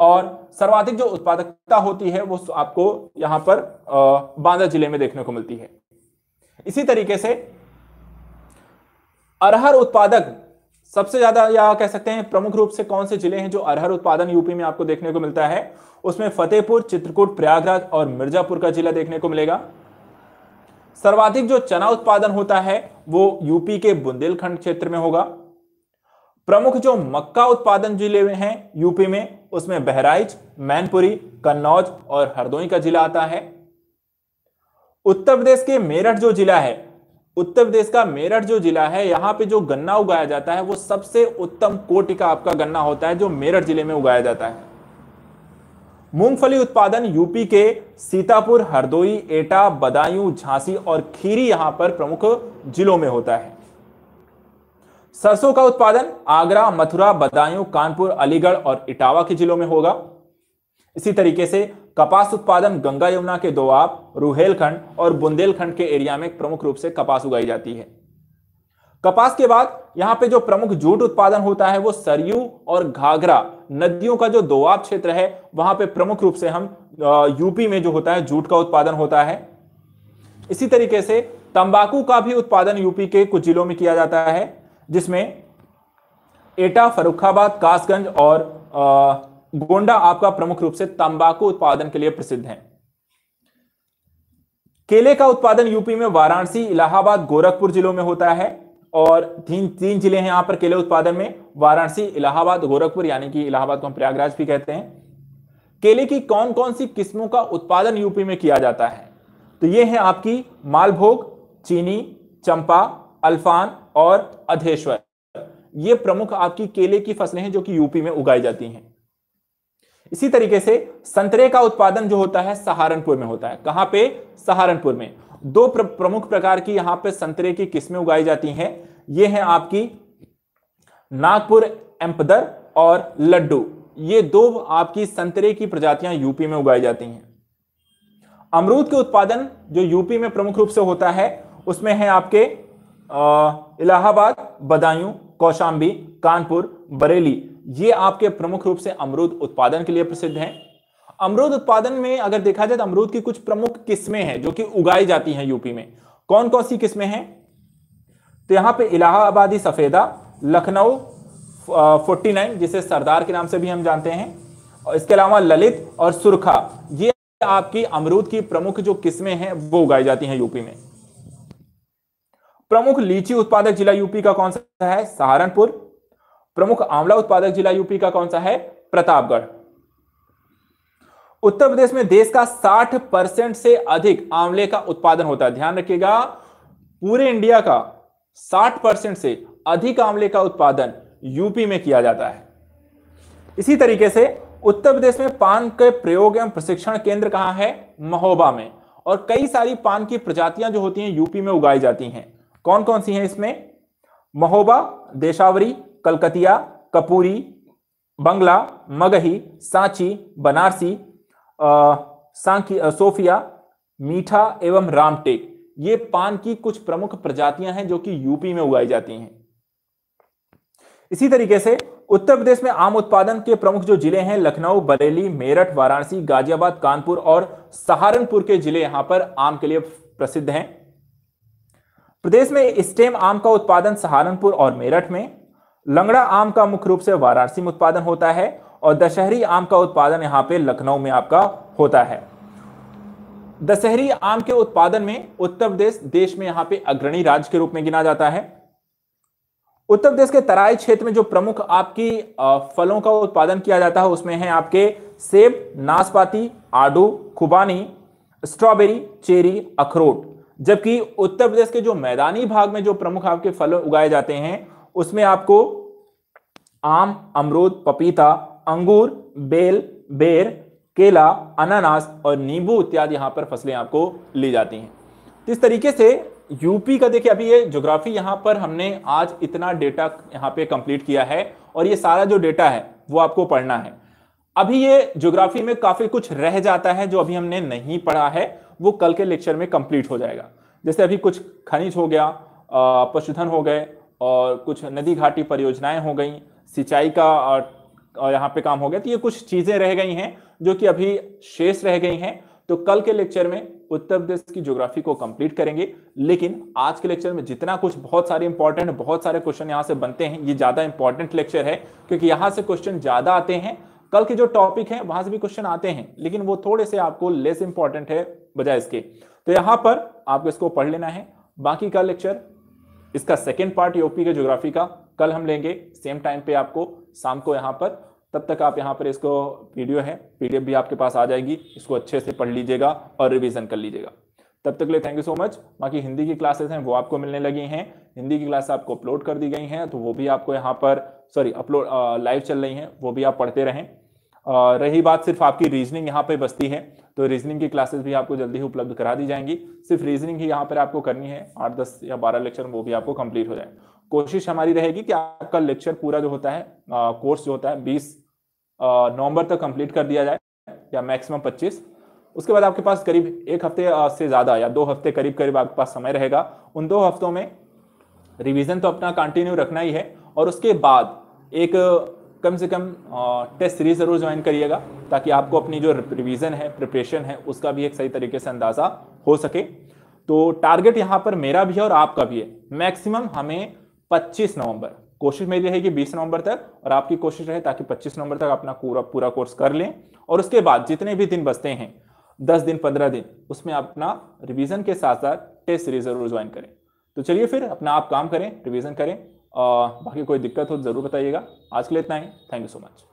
और सर्वाधिक जो उत्पादकता होती है वो आपको यहां पर बांदा जिले में देखने को मिलती है इसी तरीके से अरहर उत्पादक सबसे ज्यादा या कह सकते हैं प्रमुख रूप से कौन से जिले हैं जो अरहर उत्पादन यूपी में आपको देखने को मिलता है उसमें फतेहपुर चित्रकूट प्रयागराज और मिर्जापुर का जिला देखने को मिलेगा सर्वाधिक जो चना उत्पादन होता है वो यूपी के बुंदेलखंड क्षेत्र में होगा प्रमुख जो मक्का उत्पादन जिले हैं यूपी में उसमें बहराइच मैनपुरी कन्नौज और हरदोई का जिला आता है उत्तर प्रदेश के मेरठ जो जिला है उत्तर प्रदेश का मेरठ जो जिला है यहां पे जो गन्ना उगाया जाता है वो सबसे उत्तम कोटि का आपका गन्ना होता है जो मेरठ जिले में उगाया जाता है मूंगफली उत्पादन यूपी के सीतापुर हरदोई एटा बदायूं झांसी और खीरी यहां पर प्रमुख जिलों में होता है सरसों का उत्पादन आगरा मथुरा बदायूं कानपुर अलीगढ़ और इटावा के जिलों में होगा इसी तरीके से कपास उत्पादन गंगा यमुना के दोआब रुहेलखंड और बुंदेलखंड के एरिया में प्रमुख रूप से कपास उगाई जाती है कपास के बाद यहां पे जो प्रमुख जूट उत्पादन होता है वो सरयू और घाघरा नदियों का जो दोआब क्षेत्र है वहां पे प्रमुख रूप से हम यूपी में जो होता है जूट का उत्पादन होता है इसी तरीके से तंबाकू का भी उत्पादन यूपी के कुछ जिलों में किया जाता है जिसमें एटा फरुखाबाद कासगंज और गोंडा आपका प्रमुख रूप से तंबाकू उत्पादन के लिए प्रसिद्ध है केले का उत्पादन यूपी में वाराणसी इलाहाबाद गोरखपुर जिलों में होता है और तीन तीन जिले हैं यहां पर केले उत्पादन में वाराणसी इलाहाबाद गोरखपुर यानी कि इलाहाबाद को हम प्रयागराज भी कहते हैं केले की कौन कौन सी किस्मों का उत्पादन यूपी में किया जाता है तो ये है आपकी मालभोग चीनी चंपा अल्फान और अधेश्वर ये प्रमुख आपकी केले की फसलें हैं जो कि यूपी में उगाई जाती हैं इसी तरीके से संतरे का उत्पादन जो होता है सहारनपुर में होता है कहां पे सहारनपुर में दो प्र, प्रमुख प्रकार की यहां पे संतरे की किस्में उगाई जाती हैं ये हैं आपकी नागपुर एम्पदर और लड्डू ये दो आपकी संतरे की प्रजातियां यूपी में उगाई जाती हैं अमरूद के उत्पादन जो यूपी में प्रमुख रूप से होता है उसमें है आपके इलाहाबाद बदायूं कौशाम्बी कानपुर बरेली ये आपके प्रमुख रूप से अमरूद उत्पादन के लिए प्रसिद्ध हैं अमरूद उत्पादन में अगर देखा जाए तो अमरूद की कुछ प्रमुख किस्में हैं जो कि उगाई जाती हैं यूपी में कौन कौन सी किस्में हैं तो यहां पे इलाहाबादी सफेदा लखनऊ 49 जिसे सरदार के नाम से भी हम जानते हैं और इसके अलावा ललित और सुरखा ये आपकी अमरूद की प्रमुख जो किस्में हैं वो उगाई जाती हैं यूपी में प्रमुख लीची उत्पादक जिला यूपी का कौन सा है सहारनपुर प्रमुख आंवला उत्पादक जिला यूपी का कौन सा है प्रतापगढ़ उत्तर प्रदेश में देश का 60 परसेंट से अधिक आंवले का उत्पादन होता है ध्यान रखिएगा पूरे इंडिया का 60 परसेंट से अधिक आंवले का उत्पादन यूपी में किया जाता है इसी तरीके से उत्तर प्रदेश में पान के प्रयोग एवं प्रशिक्षण केंद्र कहां है महोबा में और कई सारी पान की प्रजातियां जो होती हैं यूपी में उगाई जाती हैं कौन कौन सी हैं इसमें महोबा देशावरी कलकतिया कपूरी बंगला मगही सांची बनारसी सांकी सोफिया मीठा एवं रामटेक ये पान की कुछ प्रमुख प्रजातियां हैं जो कि यूपी में उगाई जाती हैं इसी तरीके से उत्तर प्रदेश में आम उत्पादन के प्रमुख जो जिले हैं लखनऊ बरेली मेरठ वाराणसी गाजियाबाद कानपुर और सहारनपुर के जिले यहां पर आम के लिए प्रसिद्ध हैं प्रदेश में स्टेम आम का उत्पादन सहारनपुर और मेरठ में लंगड़ा आम का मुख्य रूप से वाराणसी में उत्पादन होता है और दशहरी आम का उत्पादन यहाँ पे लखनऊ में आपका होता है दशहरी आम के उत्पादन में उत्तर प्रदेश देश में यहाँ पे अग्रणी राज्य के रूप में गिना जाता है उत्तर प्रदेश के तराई क्षेत्र में जो प्रमुख आपकी फलों का उत्पादन किया जाता है उसमें है आपके सेब नाशपाती आडू खुबानी स्ट्रॉबेरी चेरी अखरोट जबकि उत्तर प्रदेश के जो मैदानी भाग में जो प्रमुख आपके फल उगाए जाते हैं उसमें आपको आम अमरूद पपीता अंगूर बेल बेर केला अनानास और नींबू इत्यादि यहां पर फसलें आपको ली जाती हैं तो इस तरीके से यूपी का देखिए अभी ये ज्योग्राफी यहां पर हमने आज इतना डेटा यहां पे कंप्लीट किया है और ये सारा जो डेटा है वो आपको पढ़ना है अभी ये ज्योग्राफी में काफी कुछ रह जाता है जो अभी हमने नहीं पढ़ा है वो कल के लेक्चर में कंप्लीट हो जाएगा जैसे अभी कुछ खनिज हो गया पशुधन हो गए और कुछ नदी घाटी परियोजनाएं हो गई सिंचाई का और यहाँ पे काम हो गया तो ये कुछ चीजें रह गई हैं जो कि अभी शेष रह गई हैं तो कल के लेक्चर में उत्तर प्रदेश की ज्योग्राफी को कंप्लीट करेंगे लेकिन आज के लेक्चर में जितना कुछ बहुत सारे इंपॉर्टेंट बहुत सारे क्वेश्चन यहाँ से बनते हैं ये ज्यादा इंपॉर्टेंट लेक्चर है क्योंकि यहाँ से क्वेश्चन ज्यादा आते हैं कल के जो टॉपिक है वहां से भी क्वेश्चन आते हैं लेकिन वो थोड़े से आपको लेस इंपॉर्टेंट है बजाय इसके तो यहां पर आपको इसको पढ़ लेना है बाकी का लेक्चर इसका सेकेंड पार्ट यूपी के ज्योग्राफी का कल हम लेंगे सेम टाइम पे आपको शाम को यहाँ पर तब तक आप यहाँ पर इसको वीडियो है पीडीएफ भी आपके पास आ जाएगी इसको अच्छे से पढ़ लीजिएगा और रिवीजन कर लीजिएगा तब तक ले थैंक यू सो मच बाकी हिंदी की क्लासेस हैं वो आपको मिलने लगी हैं हिंदी की क्लास आपको अपलोड कर दी गई हैं तो वो भी आपको यहाँ पर सॉरी अपलोड लाइव चल रही हैं वो भी आप पढ़ते रहें रही बात सिर्फ आपकी रीजनिंग यहाँ पे बसती है तो रीजनिंग की क्लासेस भी आपको जल्दी ही उपलब्ध करा दी जाएंगी सिर्फ रीजनिंग ही यहाँ पर आपको करनी है आठ दस या बारह लेक्चर वो भी आपको कंप्लीट हो जाए कोशिश हमारी रहेगी कि आपका लेक्चर पूरा जो होता है कोर्स जो होता है बीस नवंबर तक कंप्लीट कर दिया जाए या मैक्सिमम पच्चीस उसके बाद आपके पास करीब एक हफ्ते से ज़्यादा या दो हफ्ते करीब करीब आपके पास समय रहेगा उन दो हफ्तों में रिवीजन तो अपना कंटिन्यू रखना ही है और उसके बाद एक कम से कम टेस्ट सीरीज ज़रूर ज्वाइन करिएगा ताकि आपको अपनी जो रिविज़न है प्रिपरेशन है उसका भी एक सही तरीके से अंदाज़ा हो सके तो टारगेट यहाँ पर मेरा भी है और आपका भी है मैक्सिमम हमें 25 नवंबर कोशिश मेरी रहेगी 20 नवंबर तक और आपकी कोशिश रहे ताकि 25 नवंबर तक अपना पूरा पूरा कोर्स कर लें और उसके बाद जितने भी दिन बचते हैं 10 दिन 15 दिन उसमें अपना रिवीजन के साथ साथ टेस्ट सीरीज जरूर ज्वाइन करें तो चलिए फिर अपना आप काम करें रिविजन करें बाकी कोई दिक्कत हो तो ज़रूर बताइएगा आज के लिए इतना ही थैंक यू सो मच